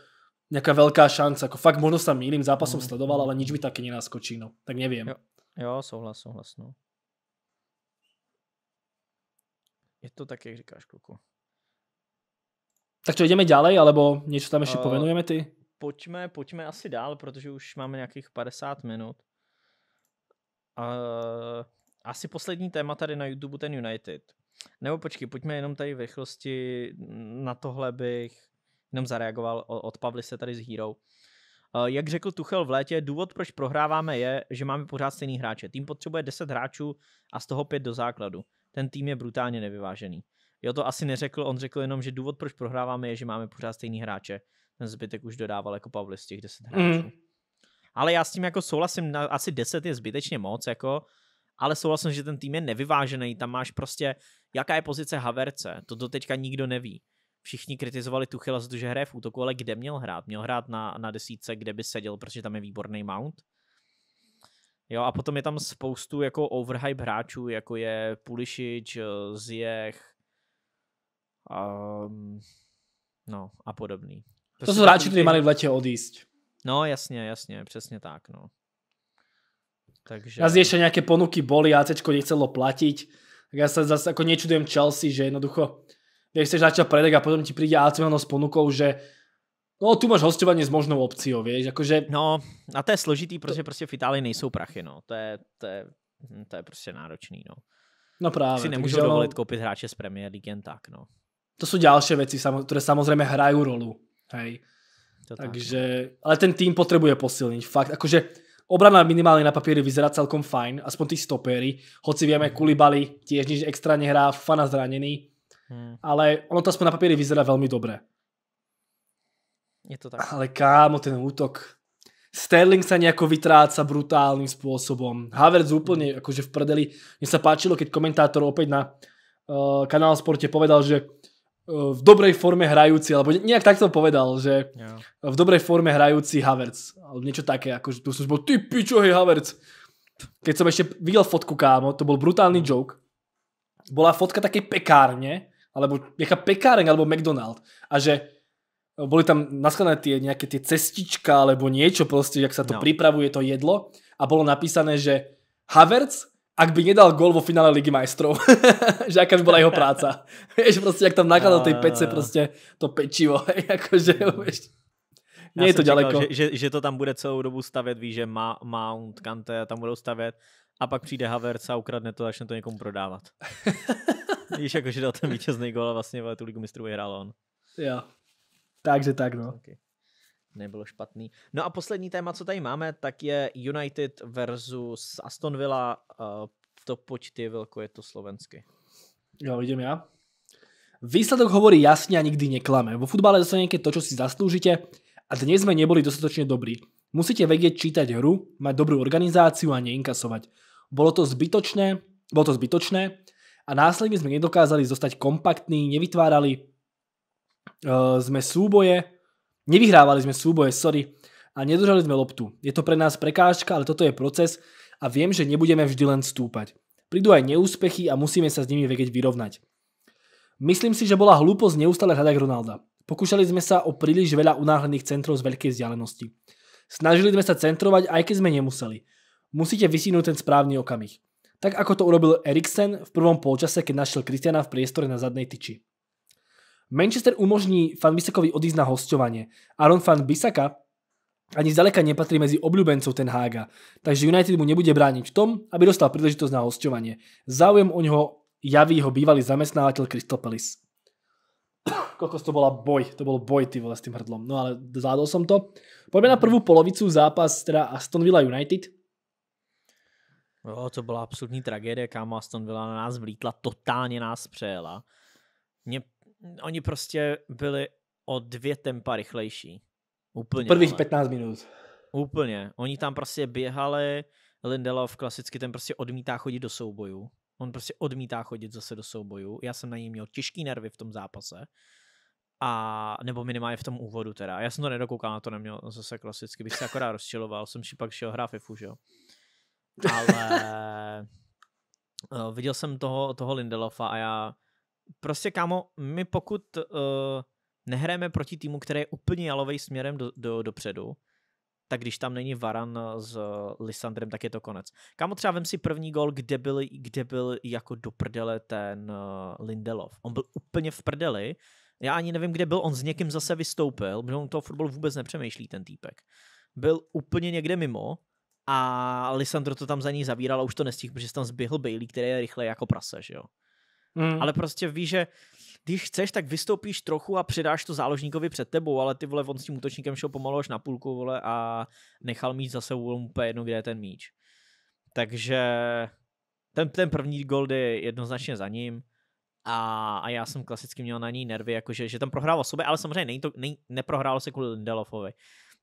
nejaká veľká šanca. Ako fakt možno sa mýlim, zápasom mm. sledoval, mhm. ale nič mi také nenaskočí, no. Tak neviem. Jo, jo souhlas, souhlas, no. Je to tak, jak říkáš, kluku. Tak čo, ideme ďalej, alebo něco tam ještě uh, eh, povenujeme ty? Poďme, poďme asi dál, protože už máme nějakých 50 minut. Uh, asi poslední téma tady na YouTube ten United. Nebo počkej, pojďme jenom tady v rychlosti, na tohle bych jenom zareagoval od Pavly se tady s hírou. Uh, jak řekl Tuchel v létě, důvod, proč prohráváme, je, že máme pořád stejný hráče. Tým potřebuje 10 hráčů a z toho 5 do základu. Ten tým je brutálně nevyvážený. Jo, to asi neřekl, on řekl jenom, že důvod, proč prohráváme, je, že máme pořád stejný hráče. Ten zbytek už dodával jako Pavli z těch 10 hráčů. Mm. Ale já s tím jako souhlasím, asi 10 je zbytečně moc, jako ale souhlasím, že ten tým je nevyvážený, tam máš prostě, jaká je pozice Haverce, to do teďka nikdo neví. Všichni kritizovali tu za to, že hraje v útoku, ale kde měl hrát? Měl hrát na, na desíce, kde by seděl, protože tam je výborný mount. Jo, a potom je tam spoustu jako overhype hráčů, jako je Pulišič, Zjech, um, ehm, no a podobný. Prostě to jsou prostě hráči, kteří mali v letě odjíst. No jasně, jasně, přesně tak, no. Takže... Nás ešte nejaké ponuky boli, ACčko nechcelo platiť. Tak ja sa zase ako nečudujem Chelsea, že jednoducho vieš, chceš začať predek a potom ti príde AC s ponukou, že No, tu máš hostování s možnou opciou, víš, jakože... No, a to je složitý, protože prostě v Itálii nejsou prachy, no. To je, to je, hm, to je prostě náročný, no. No právě. Si nemůžou dovolit ono... koupit hráče z Premier League jen tak, no. To jsou další věci, které samozřejmě hrají rolu, hej. To takže, tak, no. ale ten tým potřebuje posilnit, fakt, jakože Obrana minimálne na papieri vyzerá celkom fajn, aspoň tí stopéry, hoci vieme, hmm. Kulibaly tiež nič extra nehrá, Fana zranený, hmm. ale ono to aspoň na papieri vyzerá veľmi dobre. Je to tak. Ale kámo, ten útok. Sterling sa nejako vytráca brutálnym spôsobom. Havertz úplne hmm. akože v prdeli. Mne sa páčilo, keď komentátor opäť na uh, kanál Sporte povedal, že Eh, v dobrej forme hrajúci, alebo nejak takto povedal, že v dobrej forme hrajúci Havertz, alebo niečo také, akože tu som bol, ty pičo, hej Havertz. Keď som ešte videl fotku, kámo, to bol brutálny joke. Bola fotka takej pekárne, alebo nejaká pekáreň, alebo McDonald. A že eh, boli tam naskladané tie nejaké tie cestička, alebo niečo proste, jak sa to no. pripravuje to jedlo. A bolo napísané, že Havertz ak by nedal gól vo finále Ligy majstrov. že aká by bola jeho práca. vieš, proste, jak tam nakladal tej pece, proste to pečivo. akože, mm. vieš, nie je to ďaleko. Čekal, že, že, že, to tam bude celou dobu stavět, víš, že má Mount, Kante tam budou stavět a pak přijde Havertz a ukradne to a začne to někomu prodávat. Víš, jakože dal ten vítězný gól a vlastně tu ligu mistrů vyhrál on. Jo. Takže tak, no. Okay nebylo špatný. No a poslední téma, co tady máme, tak je United versus Aston Villa. Eh, to pojď ty, Vilko, jako je to slovensky. Jo, vidím já. Výsledok hovorí jasně a nikdy neklame. Vo futbale někde to, co si zaslúžite a dnes jsme neboli dostatočne dobrí. Musíte vědět čítať hru, mať dobrou organizaci a neinkasovat. Bolo to zbytočné, bolo to zbytočné a následně jsme nedokázali zostať kompaktní, nevytvárali eh, Jsme sme súboje, Nevyhrávali sme súboje, sorry, a nedržali sme loptu. Je to pre nás prekážka, ale toto je proces a viem, že nebudeme vždy len stúpať. Prídu aj neúspechy a musíme sa s nimi vedieť vyrovnať. Myslím si, že bola hlúposť neustále hľadať Ronalda. Pokúšali sme sa o príliš veľa unáhlených centrov z veľkej vzdialenosti. Snažili sme sa centrovať, aj keď sme nemuseli. Musíte vysínuť ten správny okamih. Tak ako to urobil Eriksen v prvom polčase, keď našiel Kristiana v priestore na zadnej tyči. Manchester umožní Fan Bisakovi odísť na hostovanie. Aaron Fan Bisaka ani zdaleka nepatrí medzi obľúbencov ten Haga, takže United mu nebude brániť v tom, aby dostal príležitosť na hostovanie. Záujem o ňoho javí jeho bývalý zamestnávateľ Crystal Palace. Kokos to bola boj, to bol boj ty vole s tým hrdlom, no ale zvládol som to. Poďme na prvú polovicu zápas teda Aston Villa United. Jo, to byla absolutní tragédie, kámo Aston Villa na nás vlítla, totálně nás přejela. Mě oni prostě byli o dvě tempa rychlejší. Úplně. prvých ale. 15 minut. Úplně. Oni tam prostě běhali, Lindelov klasicky ten prostě odmítá chodit do soubojů. On prostě odmítá chodit zase do soubojů. Já jsem na něj měl těžký nervy v tom zápase. A nebo minimálně v tom úvodu teda. Já jsem to nedokoukal, na to neměl zase klasicky. Bych se akorát rozčiloval, jsem si pak šel hrát FIFU, že jo. Ale eh, viděl jsem toho, toho Lindelofa a já prostě kámo, my pokud uh, nehrajeme proti týmu, který je úplně jalovej směrem do, do, dopředu, tak když tam není Varan s Lisandrem, tak je to konec. Kámo, třeba vem si první gol, kde byl, kde byl jako do prdele ten eh, Lindelov. On byl úplně v prdeli, já ani nevím, kde byl, on s někým zase vystoupil, protože on toho fotbalu vůbec nepřemýšlí, ten týpek. Byl úplně někde mimo a Lisandro to tam za ní zavíral a už to nestihl, protože tam zběhl Bailey, který je rychle jako prase, že jo. Mm. Ale prostě víš, že když chceš, tak vystoupíš trochu a předáš to záložníkovi před tebou, ale ty vole, on s tím útočníkem šel pomalu až na půlku, vole, a nechal míč zase úplně jedno, kde je ten míč. Takže ten, ten první gol je jednoznačně za ním a, a já jsem klasicky měl na ní nervy, jakože, že tam o sobě, ale samozřejmě nej, to, nej, neprohrálo se kvůli Lindelofovi.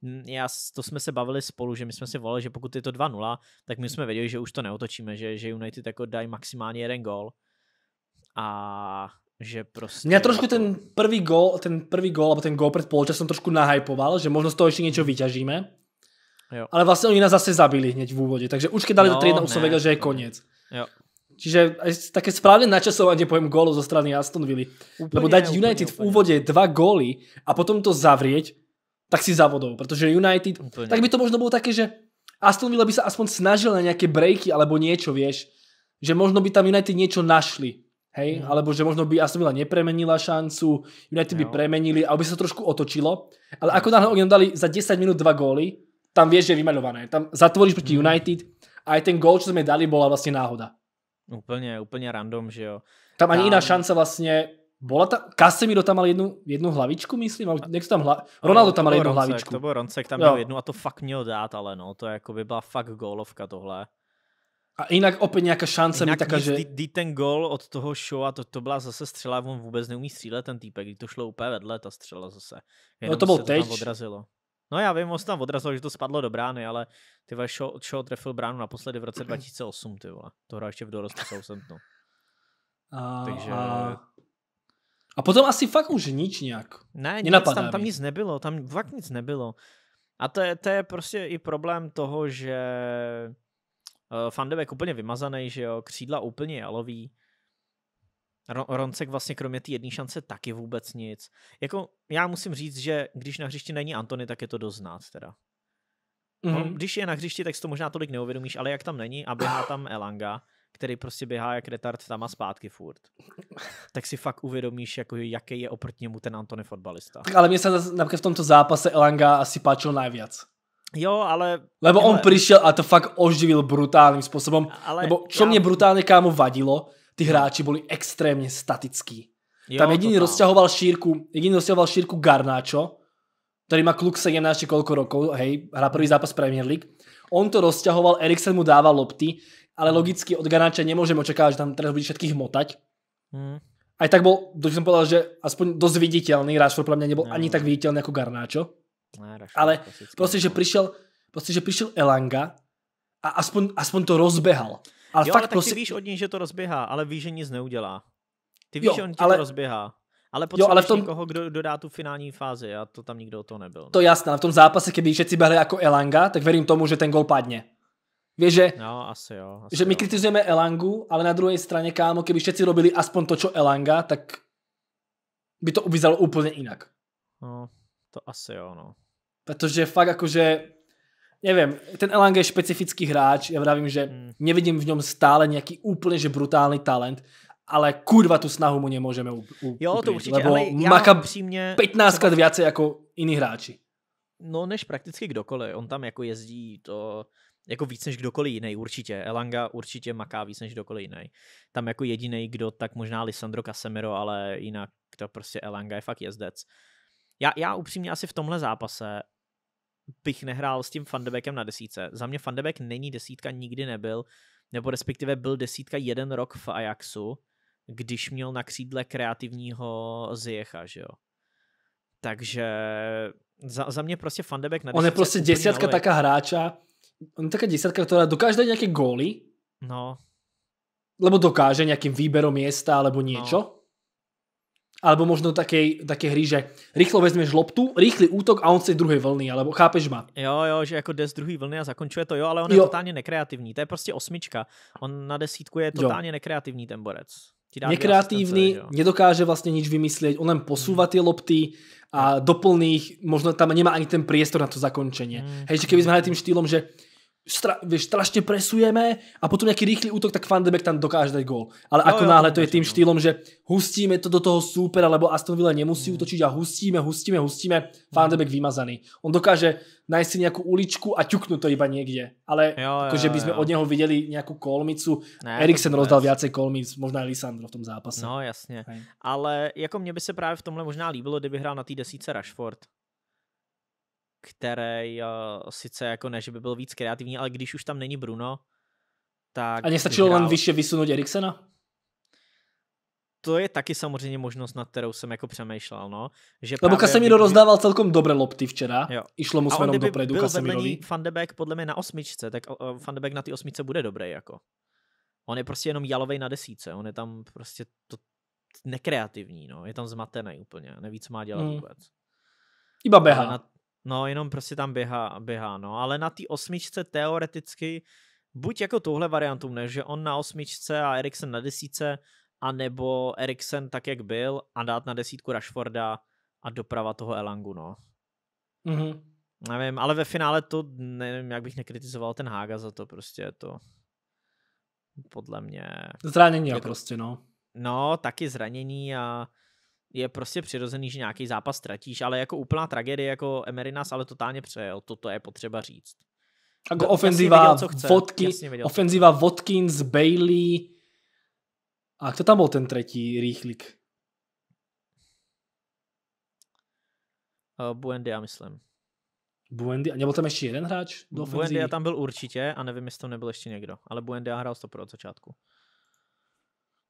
Hm, já, to jsme se bavili spolu, že my jsme si volali, že pokud je to 2-0, tak my jsme věděli, že už to neotočíme, že, že United jako dají maximálně jeden gol a že prostě... Mě trošku ten prvý gol, ten prvý gol, alebo ten gol před polčasem trošku nahypoval, že možno z toho ještě něco hmm. vyťažíme. Jo. Ale vlastně oni nás zase zabili hned v úvodě, takže už když dali no, to 3 už jsem věděl, že je konec. Jo. Čiže také správne načasovanie pojem gólu zo strany Aston Villa. Lebo dať United úplne, v úvode dva góly a potom to zavrieť, tak si závodou, protože United, úplne. tak by to možno bolo také, že Aston Villa by sa aspoň snažil na nejaké breaky alebo niečo, vieš, že možno by tam United niečo našli. Hej? Mm. Alebo že možno by Aston Villa nepremenila šancu, United jo. by premenili, aby sa to trošku otočilo. Ale ako náhle oni dali za 10 minút dva góly, tam vieš, že je vymaľované. Tam zatvoríš proti mm. United a aj ten gól, čo sme dali, bola vlastne náhoda. Úplne, úplne random, že jo. Tam ani tam... jiná šance vlastně bola ta, Casemiro tam mal jednu, jednu hlavičku, myslím, někdo tam hla, Ronaldo tam mal jednu hlavičku. To byl Roncek, tam měl jednu a to fakt měl dát, ale no, to jako by byla fakt gólovka tohle. A jinak opět nějaká šance jinak mi taká, že... Kdy ten gol od toho show a to, to byla zase střela, on vůbec neumí střílet ten týpek, když to šlo úplně vedle ta střela zase. No, Jenom no to byl teď. odrazilo. No já vím, on se tam odrazil, že to spadlo do brány, ale ty vole, show, show trefil bránu naposledy v roce 2008, ty vole. To hrál ještě v dorostu Southamptonu. A, Takže... A... a potom asi fakt už nič nějak. Ne, nic, tam, tam nic nebylo, tam fakt nic nebylo. A to je, to je prostě i problém toho, že Eh, fandebek úplně vymazaný, že jo, křídla úplně jalový. Roncek vlastně kromě té jedné šance taky vůbec nic. Jako já musím říct, že když na hřišti není Antony, tak je to doznát teda. Mm-hmm. No, On, když je na hřišti, tak si to možná tolik neuvědomíš, ale jak tam není a běhá tam Elanga, který prostě běhá jak retard tam a zpátky furt, tak si fakt uvědomíš, jako jaký je oproti němu ten Antony fotbalista. Tak ale mě se například v tomto zápase Elanga asi páčil najviac. Jo, ale... Lebo on přišel a to fakt oživil brutálním způsobem. Ale lebo čo mě brutálně brutálne kámo vadilo, ty no. hráči byli extrémně statický. Jo, Tam jediný rozťahoval šírku, jediný rozťahoval šírku Garnáčo, který má kluk 17 či koľko rokov, hej, hrá prvý zápas Premier League. On to rozťahoval, Eriksen mu dával lopty, ale hmm. logicky od Garnáča nemůžeme očekávat, že tam teraz bude všetkých motať. Hmm. Aj tak bol, to jsem povedal, že aspoň dosť viditeľný, Rashford pro mě nebol no. ani tak viditeľný ako Garnáčo. Ne, Ale prostě, že přišel, prostě, že přišel Elanga a aspoň, aspoň to rozběhal. Ale jo, fakt ale tak prostě... ty víš od něj, že to rozběhá, ale víš, že nic neudělá. Ty víš, jo, že on ti ale... to rozběhá. Ale potřebuješ jo, ale v tom... někoho, kdo dodá tu finální fázi a to tam nikdo o to nebyl. No. To jasné, v tom zápase, kdyby všetci byli jako Elanga, tak verím tomu, že ten gol padne. Víš, že, no, asi jo, asi že jo. my kritizujeme Elangu, ale na druhé straně, kámo, kdyby všetci robili aspoň to, co Elanga, tak by to uvízalo úplně jinak. No, to asi jo, no. Protože fakt jakože, nevím, ten Elang je špecifický hráč, já vravím, že hmm. nevidím v něm stále nějaký úplně že brutální talent, ale kurva tu snahu mu nemůžeme u, Jo, to určitě, lebo ale maka já přímě... 15 krát více jako jiní hráči. No, než prakticky kdokoliv. On tam jako jezdí to jako víc než kdokoliv jiný, určitě. Elanga určitě maká víc než kdokoliv jiný. Tam jako jediný, kdo, tak možná Lisandro Casemiro, ale jinak to prostě Elanga je fakt jezdec. Já, já upřímně asi v tomhle zápase bych nehrál s tím Fandebekem na desíce. Za mě Fandebek není desítka, nikdy nebyl, nebo respektive byl desítka jeden rok v Ajaxu, když měl na křídle kreativního Ziecha, že jo. Takže za, za mě prostě Fandebek na On je prostě desítka taká hráča, on je taká desítka, která dokáže nějaké nejaké góly. No. Lebo dokáže nějakým výberom města, alebo něco. No alebo možno takej, také hry, že rýchlo vezmeš loptu, rýchly útok a on se druhé vlny, alebo chápeš ma? Jo, jo, že jako jde z druhé vlny a zakončuje to, jo, ale on jo. je totálně nekreativní. To je prostě osmička. On na desítku je totálně jo. nekreativní ten borec. nekreativní, nedokáže vlastně nič vymyslet, on len posúva ty lopty a doplných, možno tam nemá ani ten priestor na to zakončenie. Mm. Hej, že keby sme hrali tým štýlom, že stra, víš, strašně presujeme a potom nějaký rychlý útok, tak Van de Beek tam dokáže dať gól. Ale jo, ako jo, náhle to je tým jo. No. štýlom, že hustíme to do toho super, alebo Aston Villa nemusí hmm. útočit, útočiť a hustíme, hustíme, hustíme, Fandebek Van de Beek vymazaný. On dokáže najít si nějakou uličku a ťuknú to iba někde. Ale jo, jo, jako, že by sme jo. od něho viděli nějakou kolmicu. Ne, Eriksen rozdal viacej kolmic, možná i Lisandro v tom zápase. No jasně. Ale jako mě by se právě v tomhle možná líbilo, kdyby hrál na té desíce Rashford který eh, sice jako ne, že by byl víc kreativní, ale když už tam není Bruno, tak... A nestačilo vyhrál... len vyšší vysunout Eriksena? To je taky samozřejmě možnost, nad kterou jsem jako přemýšlel, no. Že Lebo Kasemiro kdyby... rozdával celkom dobré lopty včera. Jo. Išlo mu směrem dopredu byl A on de podle mě na osmičce, tak eh, Van na ty osmičce bude dobrý, jako. On je prostě jenom jalovej na desíce, on je tam prostě to nekreativní, no. Je tam zmatený úplně, neví, co má dělat hmm. vůbec. Iba běhá. Na, No, jenom prostě tam běhá, běhá no. Ale na té osmičce teoreticky buď jako tuhle variantu ne, že on na osmičce a Eriksen na desíce, nebo Eriksen tak, jak byl a dát na desítku Rashforda a doprava toho Elangu, no. Mm-hmm. Nevím, ale ve finále to, nevím, jak bych nekritizoval ten Haga za to, prostě je to podle mě... Zranění a prostě, no. No, taky zranění a je prostě přirozený, že nějaký zápas ztratíš, ale jako úplná tragédie, jako Emery nás ale totálně přejel, toto je potřeba říct. Jako ofenziva, Vodky, ofenziva Watkins, Bailey a kdo tam byl ten třetí rýchlik? Uh, eh, Buendia, myslím. Buendia, nebyl tam ještě jeden hráč do ofenzivy? Buendia tam byl určitě a nevím, jestli tam nebyl ještě někdo, ale Buendia hrál 100 od začátku.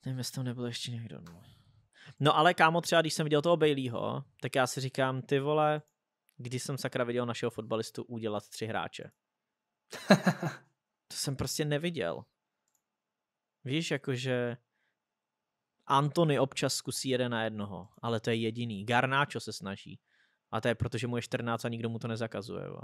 Nevím, jestli tam nebyl ještě někdo. No. No ale kámo, třeba když jsem viděl toho Baileyho, tak já si říkám, ty vole, když jsem sakra viděl našeho fotbalistu udělat tři hráče. to jsem prostě neviděl. Víš, jakože Antony občas zkusí jeden na jednoho, ale to je jediný. Garnáčo se snaží. A to je proto, že mu je 14 a nikdo mu to nezakazuje. Va.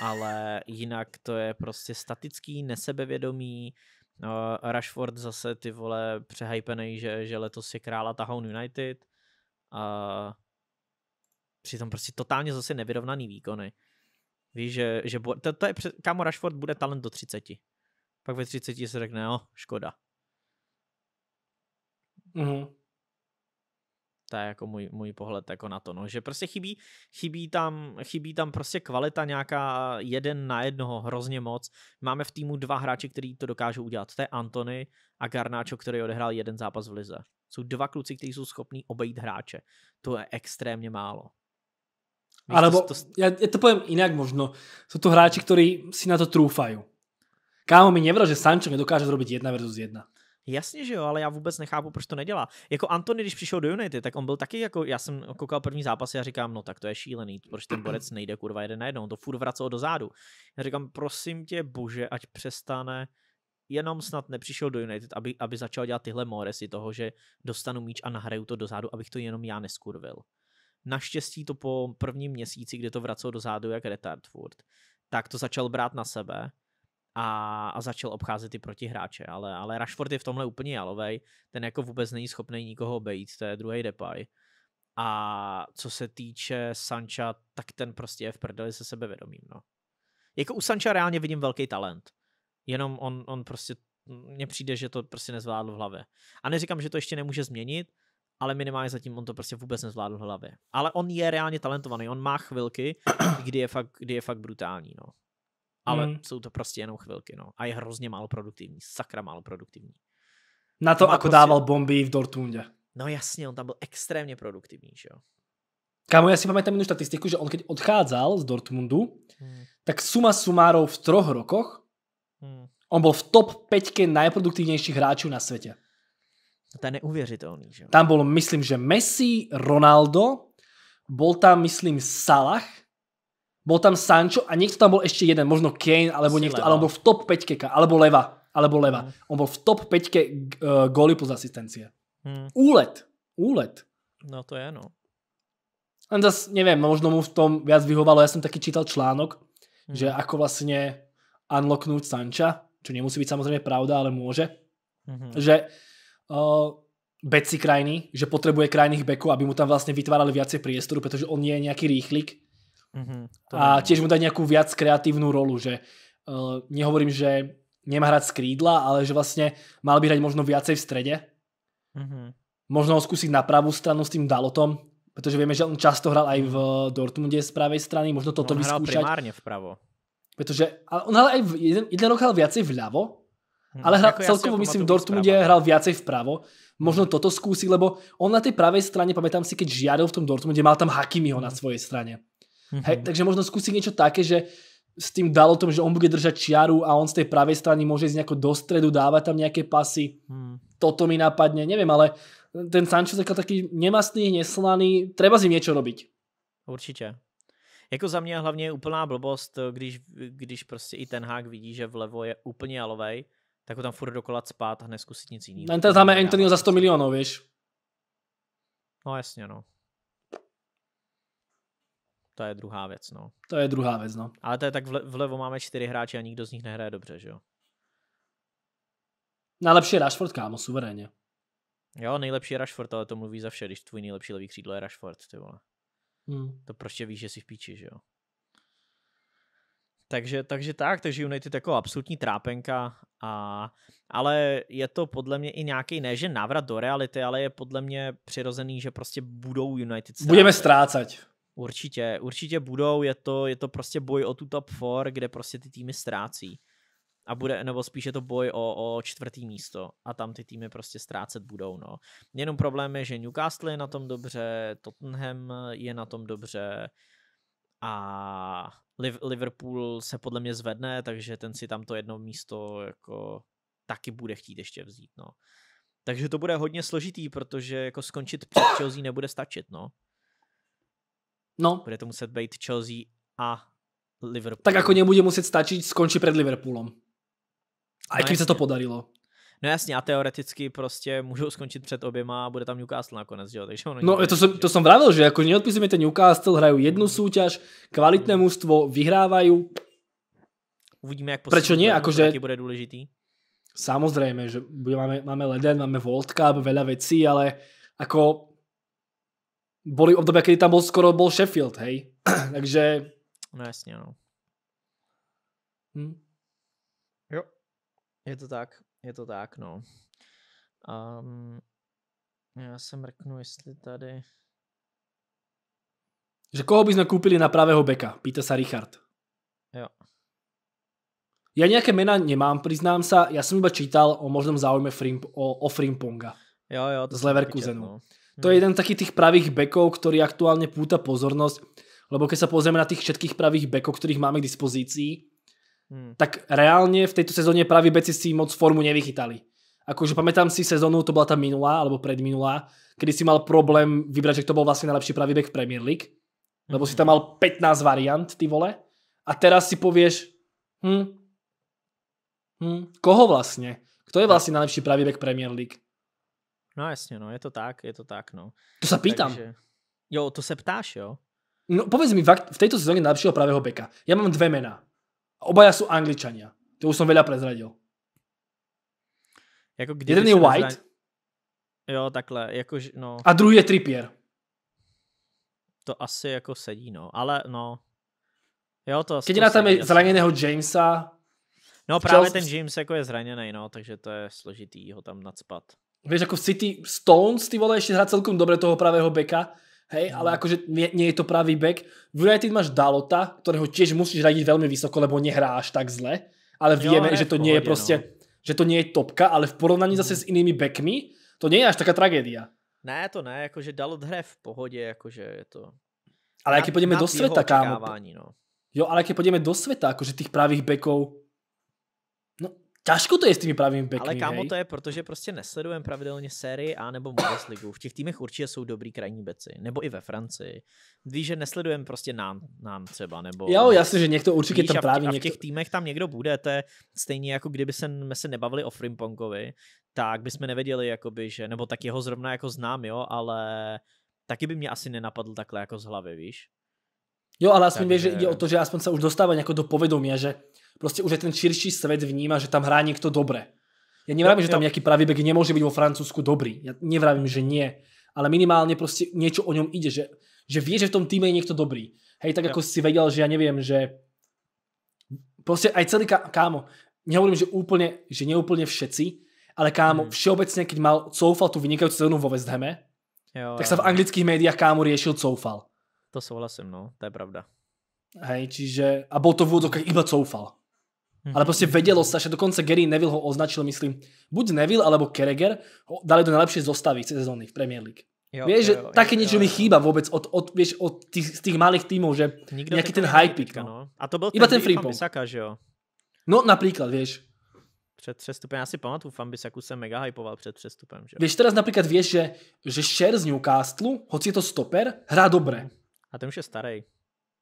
Ale jinak to je prostě statický, nesebevědomý, Uh, Rashford zase ty vole přehypený, že, že letos je krála tahoun United. A přitom prostě totálně zase nevyrovnaný výkony. Víš, že, že bo, to, to je, kámo Rashford bude talent do 30. Pak ve 30 se řekne, jo, škoda. Mhm. To je jako můj, můj pohled jako na to, no. že prostě chybí, chybí, tam, chybí tam prostě kvalita nějaká jeden na jednoho hrozně moc. Máme v týmu dva hráči, kteří to dokážou udělat. To je Antony a Garnáčo, který odehrál jeden zápas v Lize. Jsou dva kluci, kteří jsou schopní obejít hráče. To je extrémně málo. Víš, Alebo, to, to... Ja, ja to poviem inak možno, sú to hráči, ktorí si na to trúfajú. Kámo mi nevral, že Sancho nedokáže zrobiť jedna versus jedna. Jasně, že jo, ale já vůbec nechápu, proč to nedělá. Jako Antony, když přišel do United, tak on byl taky jako, já jsem koukal první zápas a říkám, no tak to je šílený, proč ten borec nejde kurva jeden na jedno, on to furt vracel dozadu. Já říkám, prosím tě, bože, ať přestane jenom snad nepřišel do United, aby, aby začal dělat tyhle moresy toho, že dostanu míč a nahraju to dozadu, abych to jenom já neskurvil. Naštěstí to po prvním měsíci, kdy to vracel dozadu jak retard furt, tak to začal brát na sebe a, a začal obcházet ty protihráče, ale, ale Rashford je v tomhle úplně jalovej, ten jako vůbec není schopný nikoho obejít, to je druhý Depay. A co se týče Sancha, tak ten prostě je v prdeli se sebevědomím, no. Jako u Sancha reálně vidím velký talent, jenom on, on prostě, mně přijde, že to prostě nezvládl v hlavě. A neříkám, že to ještě nemůže změnit, ale minimálně zatím on to prostě vůbec nezvládl v hlavě. Ale on je reálně talentovaný, on má chvilky, kdy je fakt, kdy je fakt brutální, no ale hmm. jsou to prostě jenom chvilky, no. A je hrozně málo produktivní, sakra málo produktivní. Na to, jako prostě... dával bomby v Dortmundě. No jasně, on tam byl extrémně produktivní, že jo. Kámo, já si pamatuju jednu statistiku, že on když odcházel z Dortmundu, hmm. tak suma sumárov v troch rokoch hmm. on byl v top 5 nejproduktivnějších hráčů na světě. No to je neuvěřitelný, že jo? Tam byl, myslím, že Messi, Ronaldo, byl tam, myslím, Salah, bol tam Sancho a niekto tam bol ešte jeden, možno Kane, alebo niekto, ale mhm. on bol v top 5 alebo Leva, alebo Leva. On bol v top 5 uh, goly plus asistencie. Hmm. Úlet, úlet. No to je no. Len zase, neviem, možno mu v tom viac vyhovalo, ja som taký čítal článok, hmm. že ako vlastne unlocknúť Sancha, čo nemusí byť samozrejme pravda, ale môže, hmm. že uh, e, beci krajiny, že potrebuje krajných beku, aby mu tam vlastne vytvárali viacej priestoru, pretože on nie je nejaký rýchlik, Mm-hmm, to a tiež mu dať nejakú viac kreatívnu rolu, že uh, nehovorím, že nemá hrať skrídla, ale že vlastne mal by hrať možno viacej v strede. Mm-hmm. Možno ho skúsiť na pravú stranu s tým Dalotom, protože vieme, že on často hral aj v Dortmunde z pravej strany, možno toto on vyskúšať. On primárne vpravo. Protože, ale on hral aj v, jeden, jeden rok hral viacej vľavo, hm, ale hral, jako celkovo ja myslím, v Dortmunde vpravo. hral viacej vpravo. Možno hm. toto skúsiť, lebo on na tej pravej strane, pamätám si, keď žiadol v tom Dortmunde, mal tam Hakimiho na hm. svojej strane. Mm-hmm. Hej, takže možno skúsiť niečo také, že s tým Dalotom, že on bude držať čiaru a on z tej pravej strany môže ísť nejako do stredu, dávať tam nejaké pasy. Mm. Toto mi napadne, neviem, ale ten Sancho jako taký nemastný, neslaný, treba s ním niečo robiť. Určitě. Jako za mě hlavně je úplná blbost, když, když prostě i ten hák vidí, že vlevo je úplně alovej, tak ho tam furt dokola spát a neskusit nic jiného. Ten tam je Antonio za 100 milionů, víš? No jasně, no. To je druhá věc, no. To je druhá věc, no. Ale to je tak, vlevo máme čtyři hráče a nikdo z nich nehraje dobře, že jo? Nejlepší je Rashford, kámo, suverénně. Jo, nejlepší je Rashford, ale to mluví za vše, když tvůj nejlepší levý křídlo je Rashford, ty vole. Hmm. To prostě víš, že jsi v píči, že jo? Takže, takže tak, takže United jako absolutní trápenka, a, ale je to podle mě i nějaký, ne že návrat do reality, ale je podle mě přirozený, že prostě budou United ztrácet. Budeme ztrácet. Určitě, určitě budou, je to, je to prostě boj o tu top 4, kde prostě ty týmy ztrácí. A bude, nebo spíš je to boj o, o čtvrtý místo a tam ty týmy prostě ztrácet budou, no. Jenom problém je, že Newcastle je na tom dobře, Tottenham je na tom dobře a Liverpool se podle mě zvedne, takže ten si tam to jedno místo jako taky bude chtít ještě vzít, no. Takže to bude hodně složitý, protože jako skončit před Chelsea nebude stačit, no. No. Bude to muset být Chelsea a Liverpool. Tak jako nebude muset stačit, skončí před Liverpoolem. A no jak se to podarilo. No jasně, a teoreticky prostě můžou skončit před oběma a bude tam Newcastle nakonec, jo? Takže ono no to, jsem, to jsem vravil, že jako neodpisujeme ten Newcastle, hrají jednu mm. soutěž, kvalitné hmm. mužstvo, vyhrávají. Uvidíme, jak Proč ne? Akože... Taky bude důležitý. Samozřejmě, že máme, máme leden, máme World Cup, veľa věcí, ale jako boli obdobia, kedy tam bol skoro bol Sheffield, hej. Takže... No jasně, no. Hm? Jo, je to tak, je to tak, no. Um, já se mrknu, jestli tady... Že koho by sme kúpili na pravého beka? Pýta sa Richard. Jo. Ja nejaké mena nemám, priznám sa. Ja som iba čítal o možnom záujme Frimp, o, o Frimponga. Jo, jo, to z Leverkusenu. No. To je jeden z takých tých pravých bekov, ktorý aktuálne púta pozornosť, lebo keď sa pozrieme na tých všetkých pravých bekov, ktorých máme k dispozícii, hmm. tak reálne v tejto sezóne praví beci si moc formu nevychytali. Akože pamätám si sezónu, to bola tá minulá, alebo predminulá, kedy si mal problém vybrať, že kto bol vlastne najlepší pravý bek v Premier League, lebo si tam hmm. mal 15 variant, ty vole. A teraz si povieš, hm, hm, koho vlastne? Kto je vlastne najlepší pravý bek Premier League? No jasně, no, je to tak, je to tak, no. To se pýtám. Takže, jo, to se ptáš, jo? No, povedz mi fakt, v této sezóně nejlepšího pravého beka. Já mám dvě jména. Obaja jsou Angličania. To už jsem veľa prezradil. Jako kdy Jeden je White. Zraň... Jo, takhle. Jako, no. A druhý je Trippier. To asi jako sedí, no. Ale no. Jo, to Když na tam je zraněného Jamesa. No právě Chelsea... ten James jako je zraněný, no, takže to je složitý ho tam nadspat vieš, ako City Stones, ty vole, ešte hrá celkom dobre toho pravého beka, hej, mhm. ale akože nie, nie je to pravý back. V United máš Dalota, ktorého tiež musíš radiť veľmi vysoko, lebo nehráš tak zle, ale vieme, jo, že to pohode, nie je proste, no. že to nie je topka, ale v porovnaní mm. zase mhm. s inými backmi, to nie je až taká tragédia. Ne, to ne, jakože Dalot hraje v pohodě, jakože je to... Ale keď pôjdeme do sveta, kámo... No. Jo, ale keď pôjdeme do sveta, akože tých pravých bekov, Ťažko to je s tými pravými pěknými. Ale kámo, hej? to je, protože prostě nesledujeme pravidelně sérii A nebo Bundesligu. V těch týmech určitě jsou dobrý krajní beci, nebo i ve Francii. Víš, že nesledujeme prostě nám, nám třeba, nebo... Jo, jasně, že někdo určitě víš, tam právě v, někdo... a v těch týmech tam někdo bude, to je stejně jako kdyby se, jsme se nebavili o Frimponkovi, tak bychom nevěděli, jakoby, že, nebo tak jeho zrovna jako znám, jo, ale taky by mě asi nenapadl takhle jako z hlavy, víš? Jo, ale aspoň Takže... vieš, že ide o to, že aspoň sa už dostáva nejako do povedomia, že proste už aj ten širší svet vníma, že tam hrá niekto dobre. Ja nevravím, že tam nejaký pravý bek nemôže byť vo Francúzsku dobrý. Ja nevravím, že nie. Ale minimálne proste niečo o ňom ide, že, že vie, že v tom týme je niekto dobrý. Hej, tak jo. ako si vedel, že ja neviem, že proste aj celý kámo, nehovorím, že úplne, že neúplne všetci, ale kámo, hmm. všeobecne, keď mal Coufal tú vynikajúcu cenu vo West Hame, jo, tak sa v anglických médiách kámo riešil Coufal. To souhlasím, no, to je pravda. Hej, čiže, a bol to v úvodzovkách iba coufal. Mm-hmm. Ale prostě vedelo sa, že dokonce Gary Neville ho označil, myslím, buď Neville alebo Carragher, ho dali do najlepšej zostavy sezóny v Premier League. Jo, vieš, jo, že jo, také jo, niečo jo, mi chýba vôbec od, od, vieš, od tých, z tých malých týmov, že Nikdo nejaký ten hype pick. No. no. A to byl Iba ten, ten Freepom. že jo? No napríklad, vieš. Před přestupem, já si pamatuju, Fambisaku jsem mega hypoval před přestupem. Že? Vieš, teraz napríklad vieš, že, že šer z Newcastle, hoci je to stoper, hrá dobre. Mm. A ten už je starý.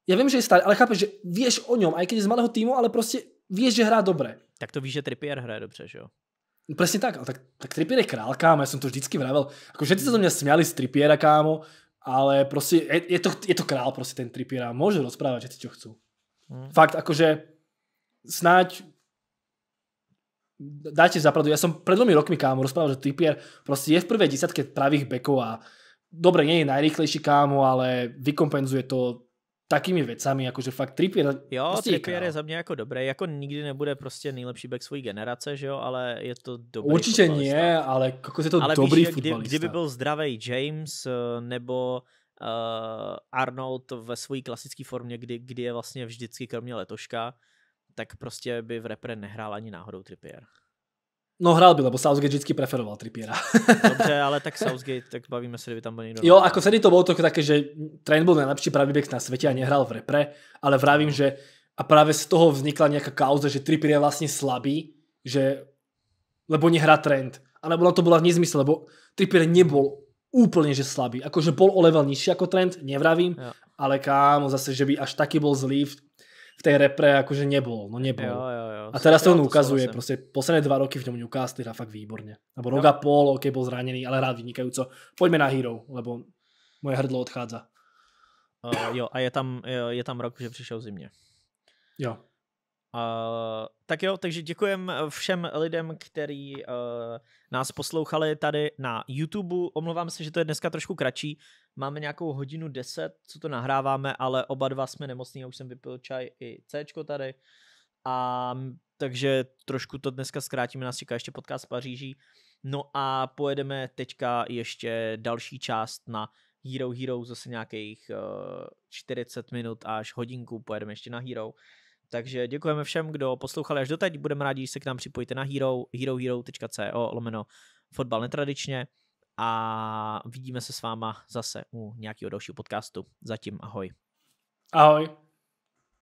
Já vím, že je starý, ale chápeš, že víš o něm, a i když je z malého týmu, ale prostě víš, že hrá dobře. Tak to víš, že Trippier hraje dobře, že jo? No, přesně tak, ale tak, tak Trippier je král, kámo, já jsem to vždycky vravel. Ako všetci se do mě směli z Trippiera, kámo, ale prostě je, je, to, je to král prostě ten Trippier a rozprávat, že si čo chcú. Hmm. Fakt, jakože snáď dáte zapravdu, ja som pred dvomi rokmi, kámo, rozprával, že Trippier proste je v prvej desiatke pravých bekov a dobre, nie je najrýchlejší kámo, ale vykompenzuje to takými vecami, jakože fakt Trippier. Jo, prostě Trippier je za mě jako dobrý, jako nikdy nebude prostě nejlepší back svojí generace, že jo, ale je to dobrý Určitě nie, ale jako je to ale dobrý víš, kdy, kdyby byl zdravý James eh, nebo uh, Arnold ve své klasické formě, kdy, kdy je vlastně vždycky kromě letoška, tak prostě by v repre nehrál ani náhodou Trippier. No hral by, lebo Southgate vždycky preferoval Trippiera. Dobře, ale tak Southgate, tak bavíme se, kdyby tam byl někdo. Jo, ako vtedy to bylo to také, že Trent byl nejlepší pravý bek na světě a nehrál v repre, ale vravím, že a právě z toho vznikla nějaká kauza, že Trippier je vlastně slabý, že lebo nehrá Trent. A nebo na to byla nezmysl, lebo Trippier nebol úplně že slabý. Akože bol o level nižší jako Trent, nevravím, ale kámo, zase, že by až taky byl zlý v v tej repre akože nebol, no nebol. Jo, jo, jo. A teraz to on ukazuje, proste posledné dva roky v ňom Newcastle hra fakt výborne. Lebo rok jo. pol, ok, bol zranený, ale rád vynikajúco. Poďme na hero, lebo moje hrdlo odchádza. Uh, jo, a je tam, je tam rok, že přišel zimně Jo. Uh, tak jo, takže děkujem všem lidem, který uh, nás poslouchali tady na YouTube. Omlouvám se, že to je dneska trošku kratší, Máme nějakou hodinu 10, co to nahráváme, ale oba dva jsme nemocní, já už jsem vypil čaj i C tady. A takže trošku to dneska zkrátíme, nás čeká ještě podcast z Paříží. No a pojedeme teďka ještě další část na Hero Hero, zase nějakých 40 eh, minut až hodinku, pojedeme ještě na Hero. Takže děkujeme všem, kdo poslouchali až doteď, budeme rádi, když se k nám připojíte na hero, herohero.co lomeno fotbal netradičně a vidíme se s váma zase u nějakého dalšího podcastu. Zatím ahoj. Ahoj.